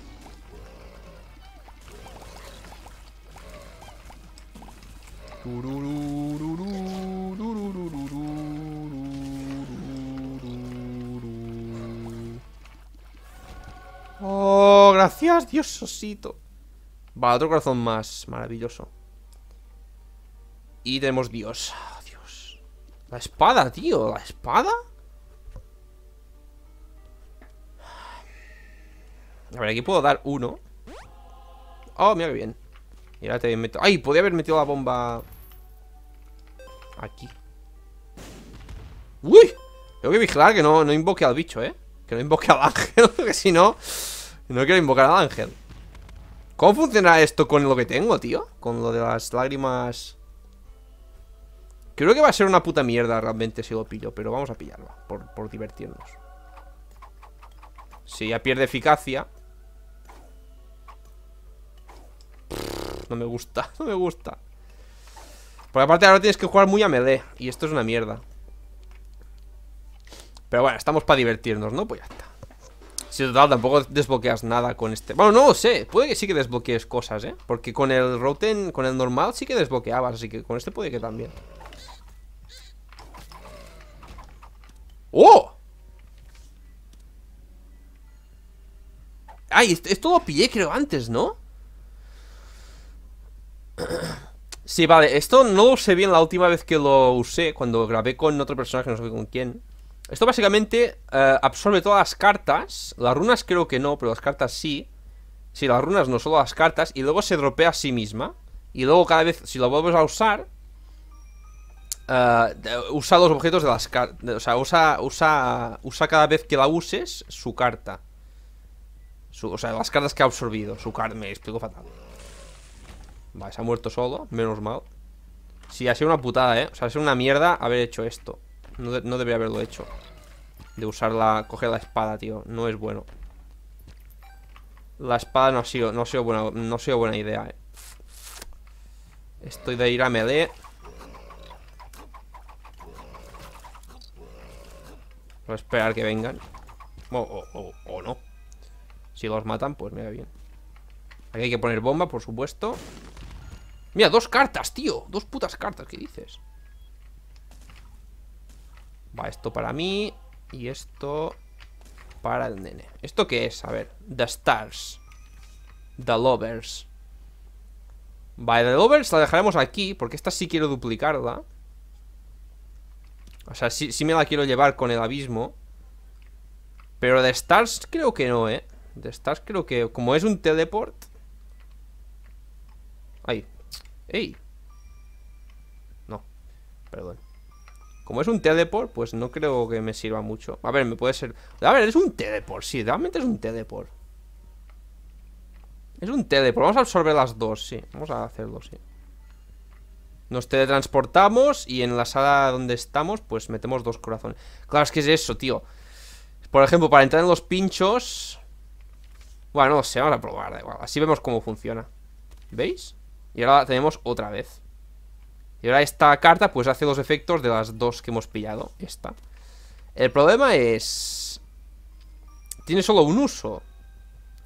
Oh, gracias, Dios osito Vale, otro corazón más. Maravilloso. Y tenemos Dios. Ah, Dios. La espada, tío. ¿La espada? A ver, aquí puedo dar uno. Oh, mira que bien. Y ahora te meto... ¡Ay! Podría haber metido la bomba... Aquí. ¡Uy! Tengo que vigilar que no, no invoque al bicho, ¿eh? Que no invoque al ángel, porque si no... No quiero invocar al ángel. ¿Cómo funciona esto con lo que tengo, tío? Con lo de las lágrimas... Creo que va a ser una puta mierda realmente si lo pillo Pero vamos a pillarlo, por, por divertirnos Si ya pierde eficacia No me gusta, no me gusta Por aparte ahora tienes que jugar muy a melee Y esto es una mierda Pero bueno, estamos para divertirnos, ¿no? Pues ya está si total, tampoco desbloqueas nada con este. Bueno, no lo sé. Puede que sí que desbloquees cosas, ¿eh? Porque con el Roten, con el normal sí que desbloqueabas. Así que con este puede que también. ¡Oh! Ay, esto, esto lo pillé creo antes, ¿no? Sí, vale, esto no lo usé bien la última vez que lo usé Cuando grabé con otro personaje, no sé con quién esto básicamente eh, absorbe todas las cartas. Las runas creo que no, pero las cartas sí. Sí, las runas no, solo las cartas. Y luego se dropea a sí misma. Y luego cada vez, si la vuelves a usar... Eh, usa los objetos de las cartas. O sea, usa, usa, usa cada vez que la uses su carta. Su, o sea, las cartas que ha absorbido. Su carta, me explico fatal. Vale, se ha muerto solo, menos mal. Sí, ha sido una putada, ¿eh? O sea, ha sido una mierda haber hecho esto. No, debería haberlo hecho. De usar la... Coger la espada, tío. No es bueno. La espada no ha sido, no ha sido, buena, no ha sido buena idea, eh. Estoy de ir a melee. Voy a esperar que vengan. O, o, o, o, no. Si los matan, pues mira bien. Aquí hay que poner bomba, por supuesto. Mira, dos cartas, tío. Dos putas cartas, ¿qué dices? Va esto para mí y esto para el nene. ¿Esto qué es? A ver, The Stars. The Lovers. Vale, The Lovers la dejaremos aquí porque esta sí quiero duplicarla. O sea, sí, sí me la quiero llevar con el abismo. Pero The Stars creo que no, ¿eh? The Stars creo que... Como es un teleport... Ahí. ¡Ey! No. Perdón. Como es un teleport, pues no creo que me sirva mucho. A ver, me puede ser... A ver, es un teleport, sí, realmente es un teleport. Es un teleport, vamos a absorber las dos, sí. Vamos a hacerlo, sí. Nos teletransportamos y en la sala donde estamos, pues metemos dos corazones. Claro, es que es eso, tío. Por ejemplo, para entrar en los pinchos... Bueno, no sé, vamos a probar, da igual. Así vemos cómo funciona. ¿Veis? Y ahora tenemos otra vez. Y ahora esta carta pues hace los efectos de las dos que hemos pillado. Esta. El problema es... Tiene solo un uso.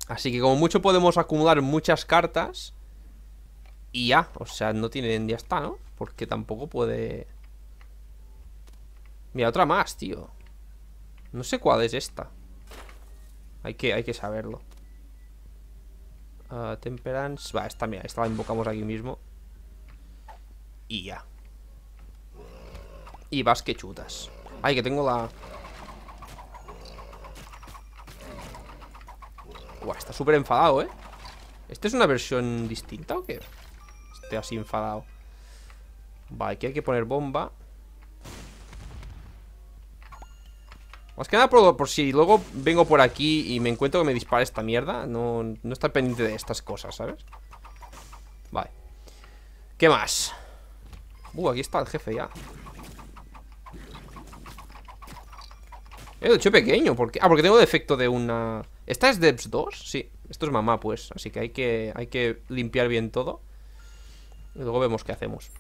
Así que como mucho podemos acumular muchas cartas. Y ya. O sea, no tienen... Ya está, ¿no? Porque tampoco puede... Mira, otra más, tío. No sé cuál es esta. Hay que, hay que saberlo. Ah, temperance. Va, esta, mira, esta la invocamos aquí mismo y ya. Y vas que chutas. Ay, que tengo la... Buah, está súper enfadado, ¿eh? ¿Este es una versión distinta o qué? está así enfadado. Vale, aquí hay que poner bomba. Más que nada por, si luego vengo por aquí y me encuentro que me dispara esta mierda. No, no estar pendiente de estas cosas, ¿sabes? Vale. ¿Qué más? Uh, aquí está el jefe ya He eh, hecho pequeño porque Ah, porque tengo defecto de una... ¿Esta es Debs 2? Sí, esto es mamá pues Así que hay que, hay que limpiar bien todo Y luego vemos qué hacemos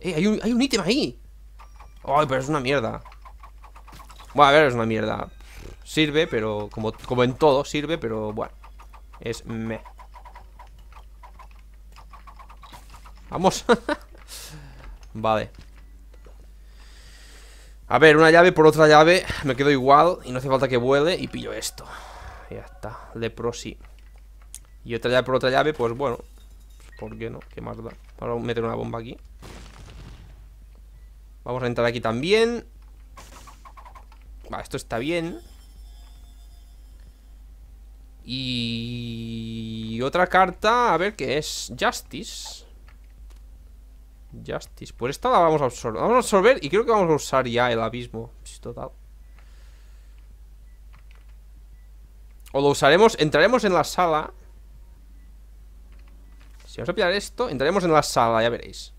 Eh, hay un, hay ítem ahí Ay, pero es una mierda Bueno, a ver, es una mierda Sirve, pero como, como en todo sirve Pero bueno, es me. Vamos Vale A ver, una llave por otra llave Me quedo igual y no hace falta que vuele Y pillo esto Ya está, leprosi Y otra llave por otra llave, pues bueno ¿Por qué no? ¿Qué más da? para meter una bomba aquí Vamos a entrar aquí también Vale, esto está bien Y... Otra carta, a ver qué es Justice Justice. Pues esta la vamos a absorber. Vamos a absorber y creo que vamos a usar ya el abismo. Total. O lo usaremos. Entraremos en la sala. Si vamos a pillar esto, entraremos en la sala, ya veréis.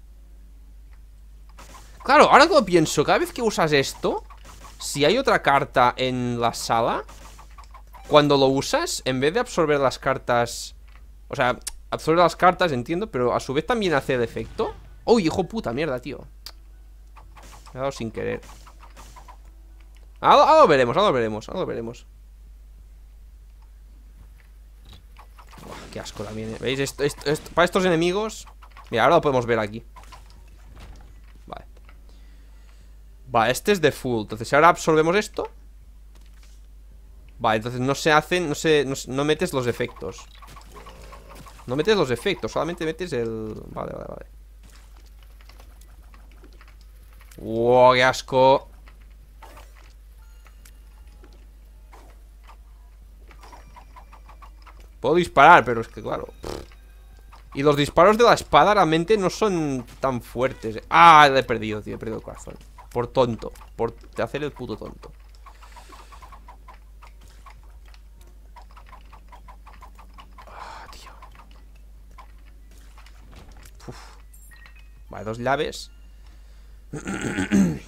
Claro, ahora que lo pienso, cada vez que usas esto, si hay otra carta en la sala, cuando lo usas, en vez de absorber las cartas... O sea, Absorber las cartas, entiendo, pero a su vez también hace el efecto. ¡Uy, hijo puta mierda, tío! Me ha dado sin querer Ahora veremos, ahora veremos, ahora veremos Qué asco la viene! ¿veis? para estos enemigos Mira, ahora lo podemos ver aquí Vale Vale, este es de full Entonces si ahora absorbemos esto Vale, entonces no se hacen No, no metes los efectos No metes los efectos Solamente metes el... Vale, vale, vale ¡Wow, qué asco! Puedo disparar, pero es que claro Y los disparos de la espada realmente no son tan fuertes ¡Ah! lo he perdido, tío, he perdido el corazón Por tonto, por hacer el puto tonto ah, Vale, dos llaves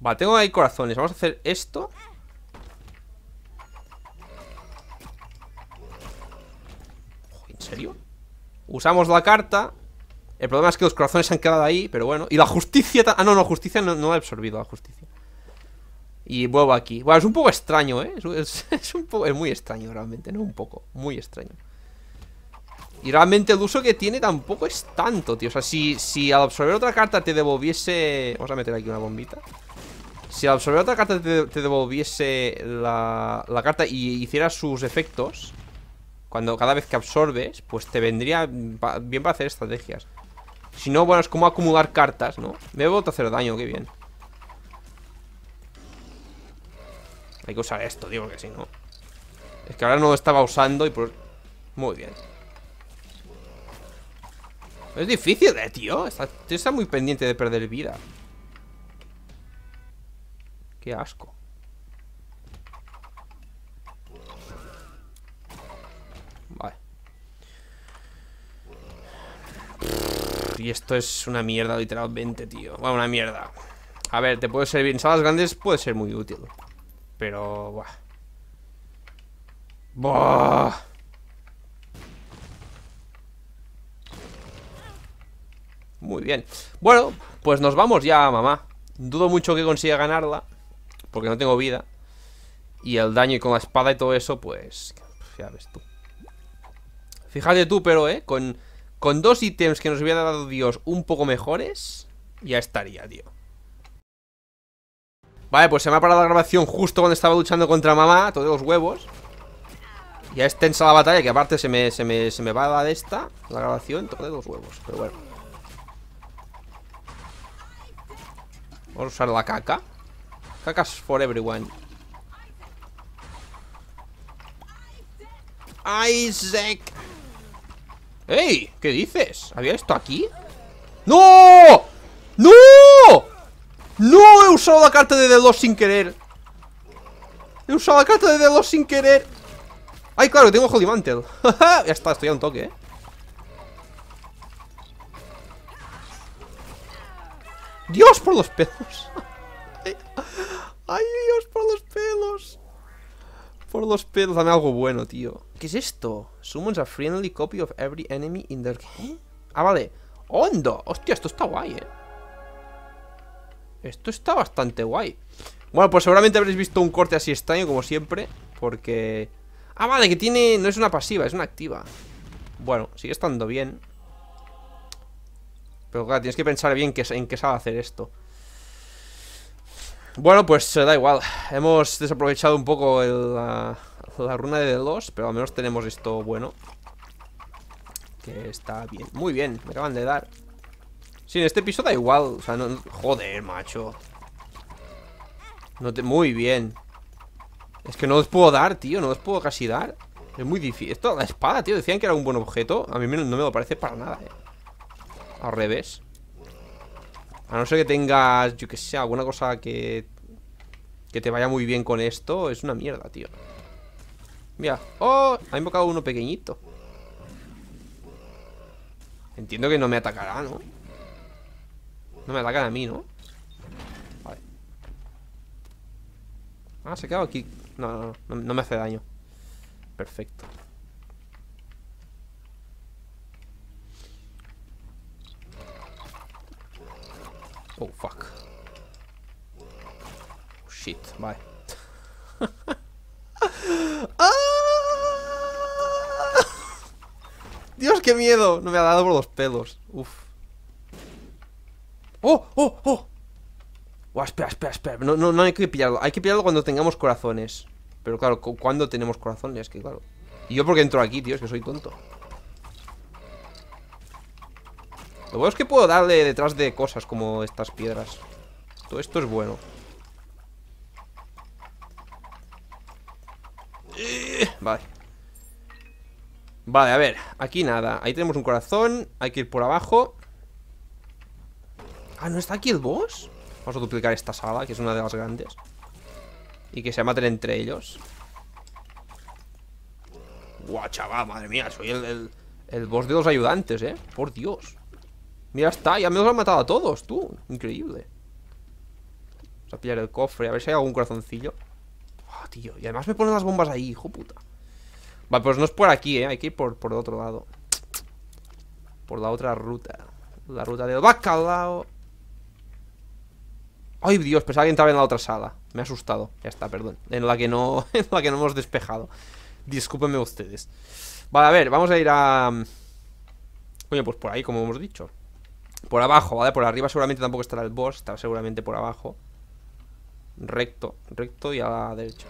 Vale, tengo ahí corazones Vamos a hacer esto ¿En serio? Usamos la carta El problema es que los corazones se han quedado ahí Pero bueno, y la justicia... Ah, no, no, justicia no, ha absorbido, la justicia y vuelvo aquí. Bueno, es un poco extraño, ¿eh? Es, un poco, es muy extraño realmente, no un poco, muy extraño. Y realmente el uso que tiene tampoco es tanto, tío O sea, si, al absorber otra carta te devolviese... Vamos a meter aquí una bombita Si al absorber otra carta te, devolviese la, carta y hiciera sus efectos Cuando cada vez que absorbes, pues te vendría bien para hacer estrategias Si no, bueno, es como acumular cartas, ¿no? Me a hacer daño, qué bien Hay que usar esto, digo que si no Es que ahora no lo estaba usando y por... Muy bien es difícil, eh, tío está, está muy pendiente de perder vida Qué asco Vale Y esto es una mierda, literalmente, tío Bueno, una mierda A ver, te puede servir en salas grandes Puede ser muy útil Pero... Buah. Buah. Muy bien. Bueno, pues nos vamos ya, mamá. Dudo mucho que consiga ganarla, porque no tengo vida. Y el daño y con la espada y todo eso, pues... Ya ves tú. Fíjate tú, pero, ¿eh? Con, con dos ítems que nos hubiera dado Dios un poco mejores, ya estaría, tío. Vale, pues se me ha parado la grabación justo cuando estaba luchando contra mamá, todos los huevos. Ya es tensa la batalla, que aparte se me, se me, se me va a de esta, la grabación, todos los huevos, pero bueno. Vamos a usar la caca. Cacas for everyone. Isaac. ¡Ey! ¿Qué dices? ¿Había esto aquí? ¡No! ¡No! ¡No! He usado la carta de The sin querer. He usado la carta de The sin querer. ¡Ay, claro! Tengo Holy Mantle. ya está, estoy a un toque, ¿eh? Dios por los pelos. Ay, Dios por los pelos. Por los pelos, dame algo bueno, tío. ¿Qué es esto? Summons a friendly copy of every enemy in the ¿eh? Ah, vale. ¡Hondo! Hostia, esto está guay, eh. Esto está bastante guay. Bueno, pues seguramente habréis visto un corte así extraño, como siempre. Porque... Ah, vale, que tiene... No es una pasiva, es una activa. Bueno, sigue estando bien. Pero claro, tienes que pensar bien en qué sabe hacer esto. Bueno, pues eh, da igual. Hemos desaprovechado un poco la, la, runa de los pero al menos tenemos esto bueno. Que está bien. Muy bien, me acaban de dar. Sí, en este episodio da igual. O sea, no, joder, macho. No muy bien. Es que no los puedo dar, tío. No los puedo casi dar. Es muy difícil. Esto, la espada, tío. Decían que era un buen objeto. A mí no me lo parece para nada, eh. Al revés A no ser que tengas, yo que sé, alguna cosa que Que te vaya muy bien con esto Es una mierda, tío Mira, ¡oh! Ha invocado uno pequeñito Entiendo que no me atacará, ¿no? No me atacan a mí, ¿no? Vale Ah, se ha quedado aquí No, no, no, no me hace daño Perfecto Oh, fuck. Oh, shit, bye. Ah. Dios, qué miedo. No me ha dado por los pelos. Uf. ¡Oh, oh, oh! espera, espera, espera. No, no, no hay que pillarlo. Hay que pillarlo cuando tengamos corazones. Pero claro, cuando tenemos corazones? Que claro. ¿Y yo porque entro aquí, tío? Es que soy tonto. Lo bueno es que puedo darle detrás de cosas como estas piedras. Todo esto es bueno. Vale. Vale, a ver. Aquí nada. Ahí tenemos un corazón. Hay que ir por abajo. Ah, ¿no está aquí el boss? Vamos a duplicar esta sala, que es una de las grandes. Y que se maten entre ellos. Guau, chaval, madre mía. Soy el, el, el boss de los ayudantes, ¿eh? Por Dios. Mira, está, ya me los han matado a todos, tú Increíble Vamos a pillar el cofre, a ver si hay algún corazoncillo Ah, tío, y además me ponen las bombas ahí, hijo puta Vale, pues no es por aquí, eh Hay que ir por, por otro lado Por la otra ruta La ruta del bacalao Ay, Dios, pensaba que entraba en la otra sala Me ha asustado, ya está, perdón En la que no, en la que no hemos despejado Discúlpenme ustedes Vale, a ver, vamos a ir a... Mm, Oye, pues por ahí, como hemos dicho por abajo, ¿vale? Por arriba seguramente tampoco estará el boss Estará seguramente por abajo Recto, recto y a la derecha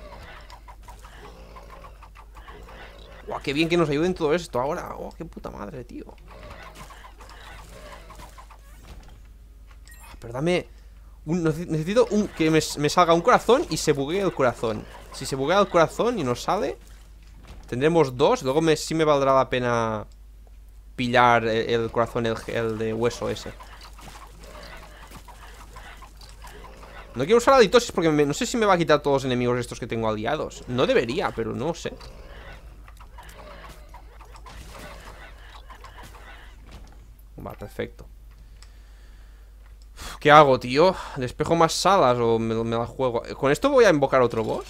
Guau, qué bien que nos ayuden todo esto ahora Guau, qué puta madre, tío ah, Pero dame... necesito un, que me, salga un corazón y se buguee el corazón Si se buguea el corazón y nos sale Tendremos dos Luego me, sí me valdrá la pena pillar el, corazón, el, de hueso ese No quiero usar la ditosis porque no sé si me va a quitar todos los enemigos estos que tengo aliados No debería, pero no sé Va, perfecto ¿Qué hago, tío? ¿Despejo más salas o me, me la juego? ¿Con esto voy a invocar otro boss?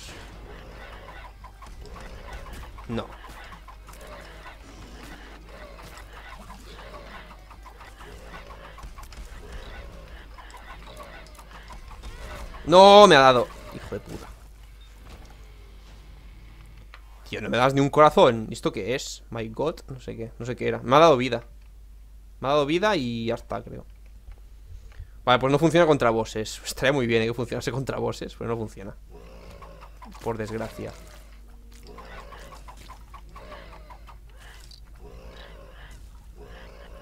No No, me ha dado. Hijo de puta. Tío, no me das ni un corazón. ¿Esto qué es? My God. No sé qué. No sé qué era. Me ha dado vida. Me ha dado vida y ya está, creo. Vale, pues no funciona contra bosses. Estaría muy bien ¿eh? que funcionase contra bosses, pero no funciona. Por desgracia.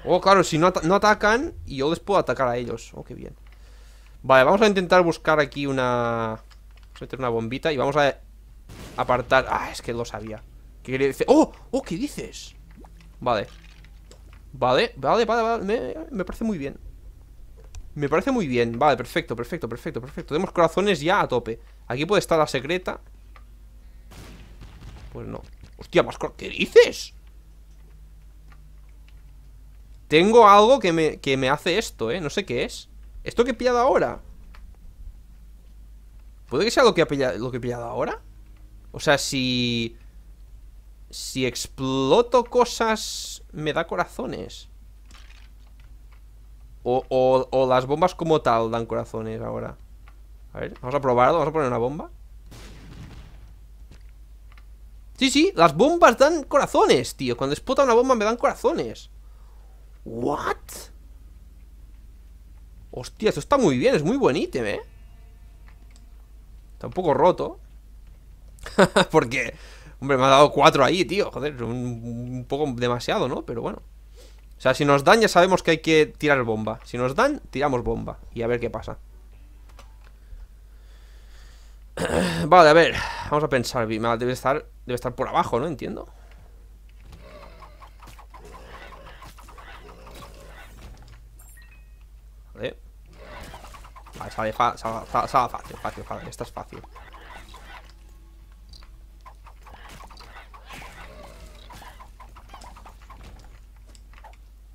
Oh, claro, si no, no atacan, y yo les puedo atacar a ellos. Oh, qué bien. Vale, vamos a intentar buscar aquí una... Vamos a meter una bombita y vamos a apartar... Ah, es que lo sabía. ¿Qué quería decir? ¡Oh! ¡Oh! ¿Qué dices? Vale. Vale, vale, vale, vale. Me, parece muy bien. Me parece muy bien. Vale, perfecto, perfecto, perfecto, perfecto. Tenemos corazones ya a tope. Aquí puede estar la secreta. Pues no. Hostia, más ¿Qué dices? Tengo algo que me, que me hace esto, ¿eh? No sé qué es. ¿Esto que he pillado ahora? ¿Puede que sea lo que, lo que he pillado ahora? O sea, si... Si exploto cosas... Me da corazones o, o, o las bombas como tal dan corazones ahora A ver, vamos a probarlo Vamos a poner una bomba Sí, sí, las bombas dan corazones, tío Cuando explota una bomba me dan corazones What? Hostia, esto está muy bien, es muy buen ítem, ¿eh? Está un poco roto Porque, hombre, me ha dado cuatro ahí, tío Joder, un, poco demasiado, ¿no? Pero bueno O sea, si nos dan ya sabemos que hay que tirar bomba Si nos dan, tiramos bomba Y a ver qué pasa Vale, a ver Vamos a pensar, debe estar, debe estar por abajo, ¿no? Entiendo Vale, sale, fa, fácil, fácil, fácil. Esta es fácil.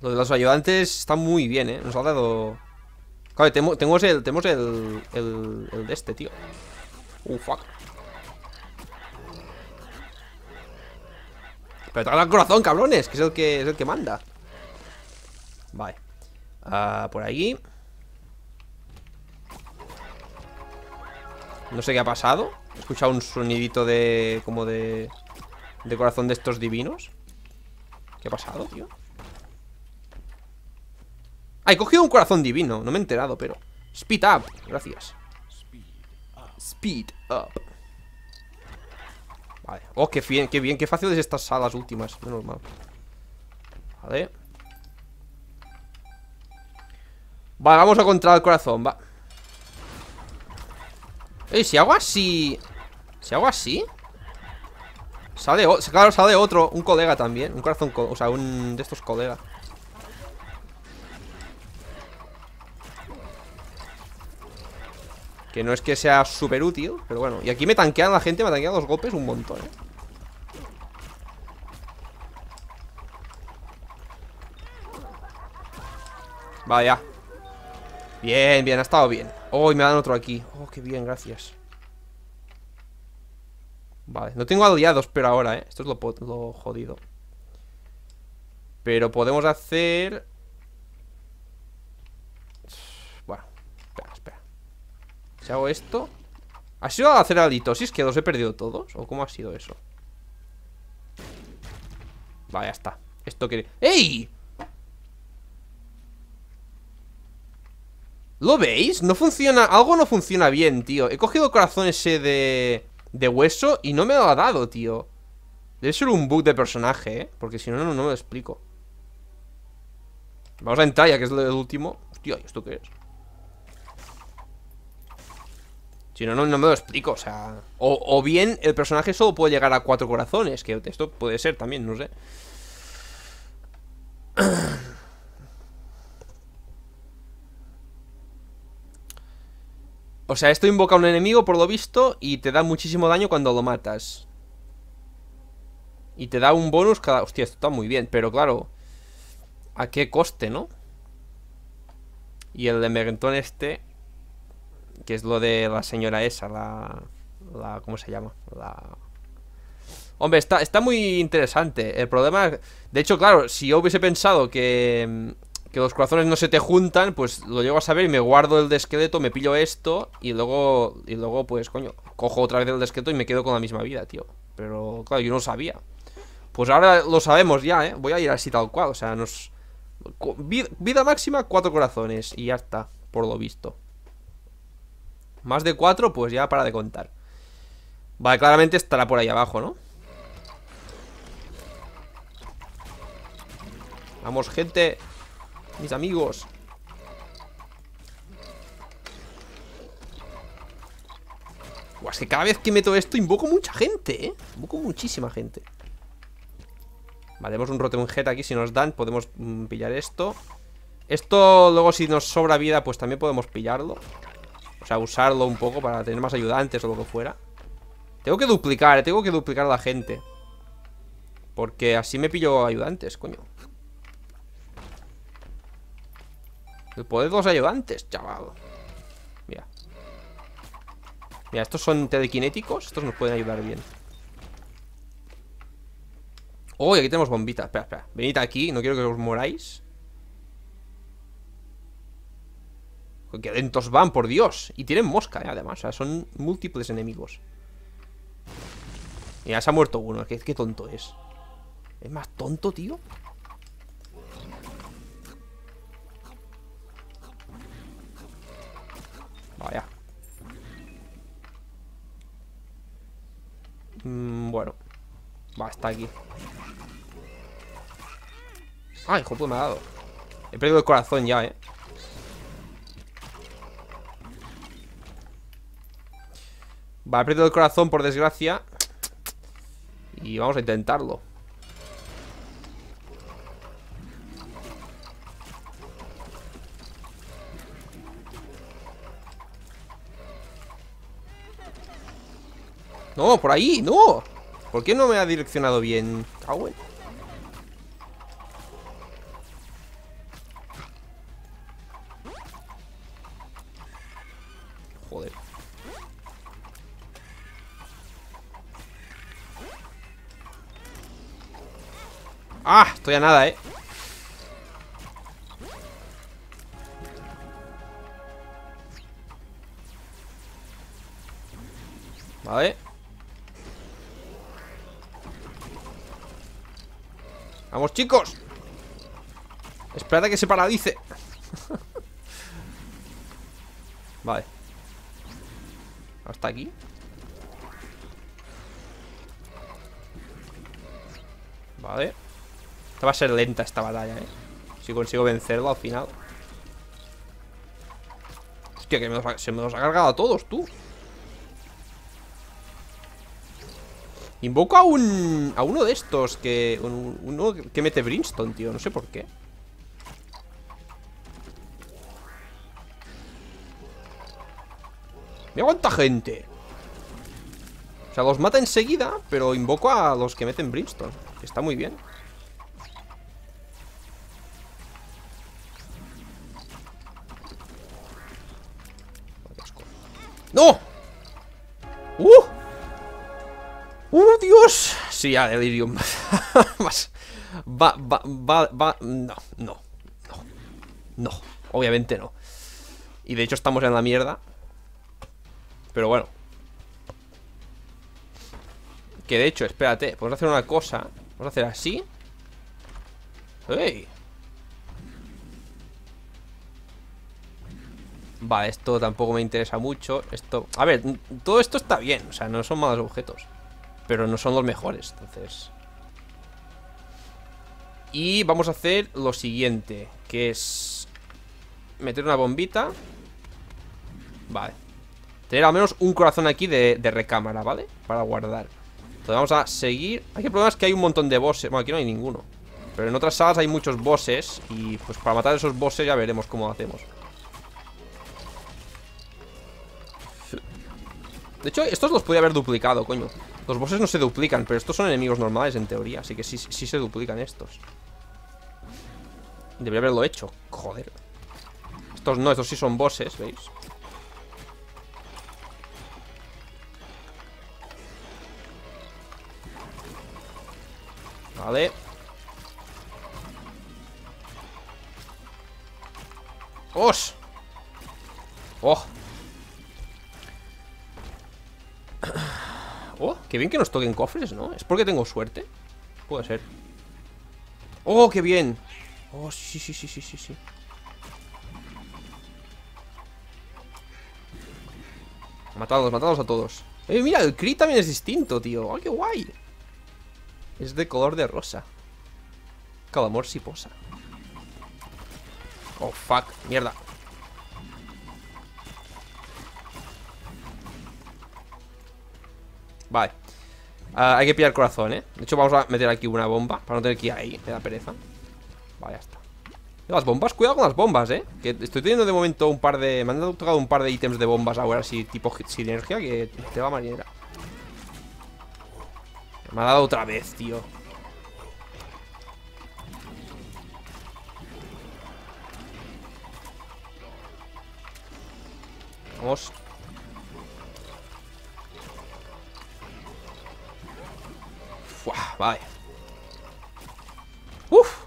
Lo de los ayudantes está muy bien, ¿eh? Nos ha dado... Claro, tenemos, el... Tenemos el, el, de este, tío. Uh, fuck. Pero traga el corazón, cabrones, que es el que, es el que manda. Vale. Ah, por ahí. No sé qué ha pasado He escuchado un sonidito de... Como de... De corazón de estos divinos ¿Qué ha pasado, tío? Ah, he cogido un corazón divino No me he enterado, pero... Speed up, gracias Speed up Vale Oh, qué bien, qué bien, qué fácil es estas salas últimas Menos mal Vale Vale, vamos a encontrar el corazón, va Ey, si hago así Si hago así Sale, claro, sale otro Un colega también, un corazón, o sea, un de estos colegas Que no es que sea súper útil Pero bueno, y aquí me tanquean la gente Me tanquean los golpes un montón, eh Vaya Bien, bien, ha estado bien Oh, y me dan otro aquí Oh, qué bien, gracias Vale, no tengo aliados pero ahora, ¿eh? Esto es lo, jodido Pero podemos hacer... Bueno, espera, espera Si hago esto... ¿Ha sido hacer Si es que los he perdido todos? ¿O cómo ha sido eso? Vale, ya está Esto que... ¡Ey! ¿Lo veis? No funciona, algo no funciona bien, tío He cogido el corazón ese de, de hueso y no me lo ha dado, tío Debe ser un bug de personaje, ¿eh? Porque si no, no, me lo explico Vamos a entrar ya que es el último Hostia, ¿y esto qué es? Si no, no, me lo explico, o sea o, o, bien el personaje solo puede llegar a cuatro corazones Que esto puede ser también, no sé O sea, esto invoca a un enemigo, por lo visto, y te da muchísimo daño cuando lo matas. Y te da un bonus cada... Hostia, esto está muy bien, pero claro... ¿A qué coste, no? Y el de Merentón este... Que es lo de la señora esa, la... la ¿Cómo se llama? La... Hombre, está, está muy interesante. El problema... De hecho, claro, si yo hubiese pensado que que los corazones no se te juntan, pues lo llego a saber y me guardo el de me pillo esto y luego, y luego pues coño, cojo otra vez el de y me quedo con la misma vida, tío. Pero claro, yo no sabía. Pues ahora lo sabemos ya, ¿eh? Voy a ir así tal cual, o sea, nos... Vida, vida máxima, cuatro corazones y ya está, por lo visto. Más de cuatro, pues ya para de contar. Vale, claramente estará por ahí abajo, ¿no? Vamos, gente mis amigos es que cada vez que meto esto invoco mucha gente, ¿eh? Invoco muchísima gente Vale, demos un jet aquí Si nos dan, podemos mm, pillar esto Esto, luego si nos sobra vida Pues también podemos pillarlo O sea, usarlo un poco para tener más ayudantes O lo que fuera Tengo que duplicar, eh, tengo que duplicar a la gente Porque así me pillo ayudantes, coño El poder de los ayudantes, chaval Mira Mira, estos son telequinéticos Estos nos pueden ayudar bien Oh, y aquí tenemos bombitas Espera, espera Venid aquí No quiero que os moráis Que lentos van, por Dios Y tienen mosca, eh, además O sea, son múltiples enemigos Mira, se ha muerto uno qué tonto es Es más tonto, tío Mm, bueno. Va, está aquí. Ah, el juego me ha dado. He perdido el corazón ya, eh. Vale, he perdido el corazón, por desgracia. Y vamos a intentarlo. No, por ahí, no. ¿Por qué no me ha direccionado bien? Ah, Joder. Ah, estoy a nada, eh. Vale. Vamos, chicos Esperad que se paradice! Vale Hasta aquí Vale Esta va a ser lenta esta batalla, eh Si consigo vencerla al final Hostia, que se me los ha cargado a todos, tú Invoco a un... A uno de estos que... uno que mete Brimstone, tío. No sé por qué. Me aguanta gente. O sea, los mata enseguida, pero invoco a los que meten Brimstone. Está muy bien. Sí, a Delirium. va, va, va, va. No, no, no. No, obviamente no. Y de hecho estamos en la mierda. Pero bueno. Que de hecho, espérate, podemos hacer una cosa. Vamos a hacer así. ¡Ey! Vale, esto tampoco me interesa mucho. Esto. A ver, todo esto está bien. O sea, no son malos objetos. Pero no son los mejores, entonces... Y vamos a hacer lo siguiente, que es... Meter una bombita. Vale. Tener al menos un corazón aquí de, recámara, ¿vale? Para guardar. Entonces vamos a seguir. hay que problema es que hay un montón de bosses. Bueno, aquí no hay ninguno. Pero en otras salas hay muchos bosses Y pues para matar esos bosses ya veremos cómo hacemos De hecho, estos los podía haber duplicado, coño los bosses no se duplican, pero estos son enemigos normales en teoría, así que sí, sí se duplican estos. Debería haberlo hecho, joder. Estos no, estos sí son bosses, ¿veis? Vale ¡Os! ¡Oh! Oh, qué bien que nos toquen cofres, ¿no? ¿Es porque tengo suerte? Puede ser Oh, qué bien Oh, sí, sí, sí, sí, sí, sí Matados, matados a todos Eh, mira, el crit también es distinto, tío ¡Ay, oh, qué guay Es de color de rosa Calamor si posa Oh, fuck, mierda Vale ah, Hay que pillar corazón, ¿eh? De hecho vamos a meter aquí una bomba Para no tener que ir ahí, me da pereza Vale, ya está Las bombas, cuidado con las bombas, ¿eh? Que estoy teniendo de momento un par de... Me han dado tocado un par de ítems de bombas ahora sí tipo sinergia que te va manera Me ha dado otra vez, tío Vamos vale. Uf.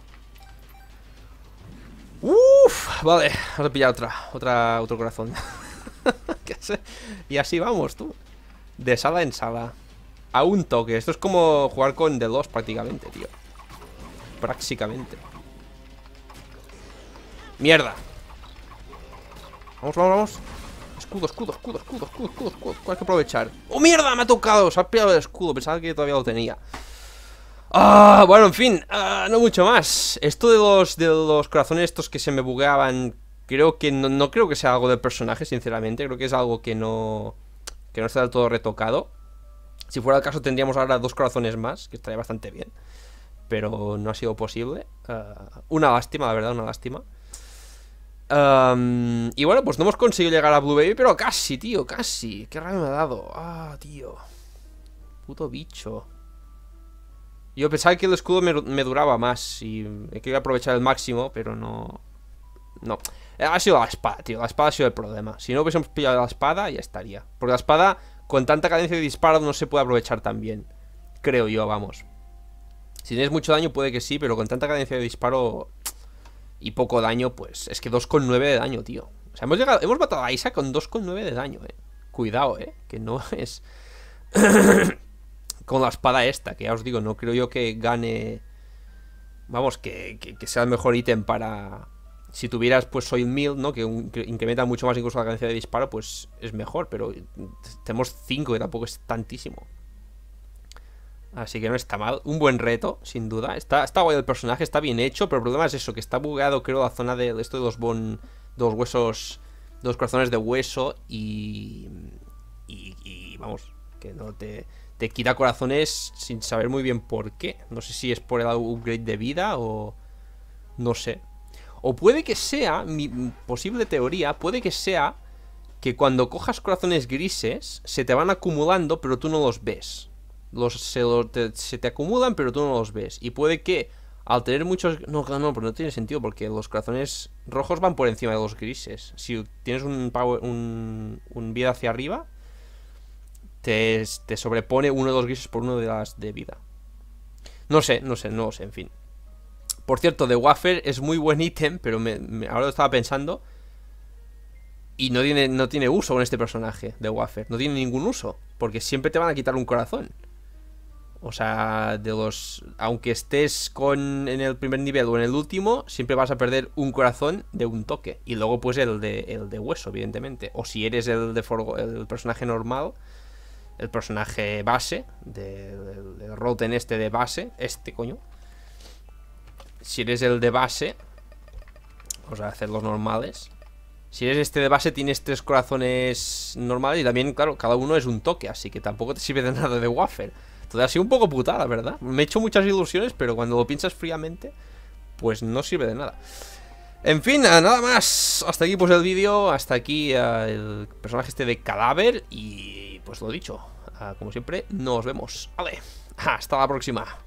Uf. Vale, vamos a pillar otra. otra otro corazón. y así vamos, tú. De sala en sala. A un toque. Esto es como jugar con The dos prácticamente, tío. Prácticamente. Mierda. Vamos, vamos, vamos. Escudo, escudo, escudo, escudo, escudo, escudo, escudo. que aprovechar. ¡Oh, mierda! Me ha tocado. Se ha pillado el escudo. Pensaba que todavía lo tenía.
Ah, bueno,
en fin. Ah, no mucho más. Esto de los, de los corazones estos que se me bugueaban. Creo que no, creo que sea algo del personaje, sinceramente. Creo que es algo que no. Que no está del todo retocado. Si fuera el caso, tendríamos ahora dos corazones más, que estaría bastante bien. Pero no ha sido posible. Ah, una lástima, la verdad, una lástima y bueno, pues no hemos conseguido llegar a Blue Baby, pero casi, tío, casi. Qué rabia me ha dado. Ah, tío. Puto bicho. Yo pensaba que el escudo me, duraba más y iba a aprovechar el máximo, pero no... No. Ha sido la espada, tío. La espada ha sido el problema. Si no hubiésemos pillado la espada, ya estaría. Porque la espada, con tanta cadencia de disparo, no se puede aprovechar tan bien. Creo yo, vamos. Si tienes mucho daño, puede que sí, pero con tanta cadencia de disparo y poco daño, pues es que 2,9 de daño, tío. O sea, hemos, llegado, hemos matado a Isa con 2,9 de daño, eh. Cuidado, eh, que no es... con la espada esta, que ya os digo, no creo yo que gane... Vamos, que, que, sea el mejor ítem para... Si tuvieras, pues, Soy mil ¿no? Que, incrementa mucho más incluso la ganancia de disparo, pues es mejor, pero tenemos 5, que tampoco es tantísimo. Así que no está mal. Un buen reto, sin duda. Está, está guay el personaje, está bien hecho, pero el problema es eso, que está bugado, creo, la zona de, esto de los bon, dos huesos, dos corazones de hueso y, y, y vamos, que no te, te quita corazones sin saber muy bien por qué. No sé si es por el upgrade de vida o... No sé. O puede que sea, mi posible teoría, puede que sea que cuando cojas corazones grises se te van acumulando pero tú no los ves los, se, te, se, te, acumulan, pero tú no los ves. Y puede que al tener muchos. No, no, pero no tiene sentido, porque los corazones rojos van por encima de los grises. Si tienes un, power, un, vida hacia arriba, te, sobrepone uno de los grises por uno de las de vida. No sé, no sé, no sé, en fin. Por cierto, de Wafer es muy buen ítem, pero ahora lo estaba pensando. Y no tiene, no tiene uso con este personaje de Wafer. No tiene ningún uso. Porque siempre te van a quitar un corazón. O sea, de los. Aunque estés con en el primer nivel o en el último, siempre vas a perder un corazón de un toque. Y luego, pues, el de, el de hueso, evidentemente. O si eres el de el personaje normal, el personaje base, del de, en este de base, este coño. Si eres el de base, vamos a hacer los normales. Si eres este de base, tienes tres corazones normales. Y también, claro, cada uno es un toque, así que tampoco te sirve de nada de wafer. Esto ha sido un poco putada, ¿verdad? Me he hecho muchas ilusiones, pero cuando lo piensas fríamente, pues no sirve de nada. En fin, nada más. Hasta aquí pues el vídeo, hasta aquí eh, el personaje este de cadáver y pues lo dicho, eh, como siempre, nos vemos. Vale, hasta la próxima.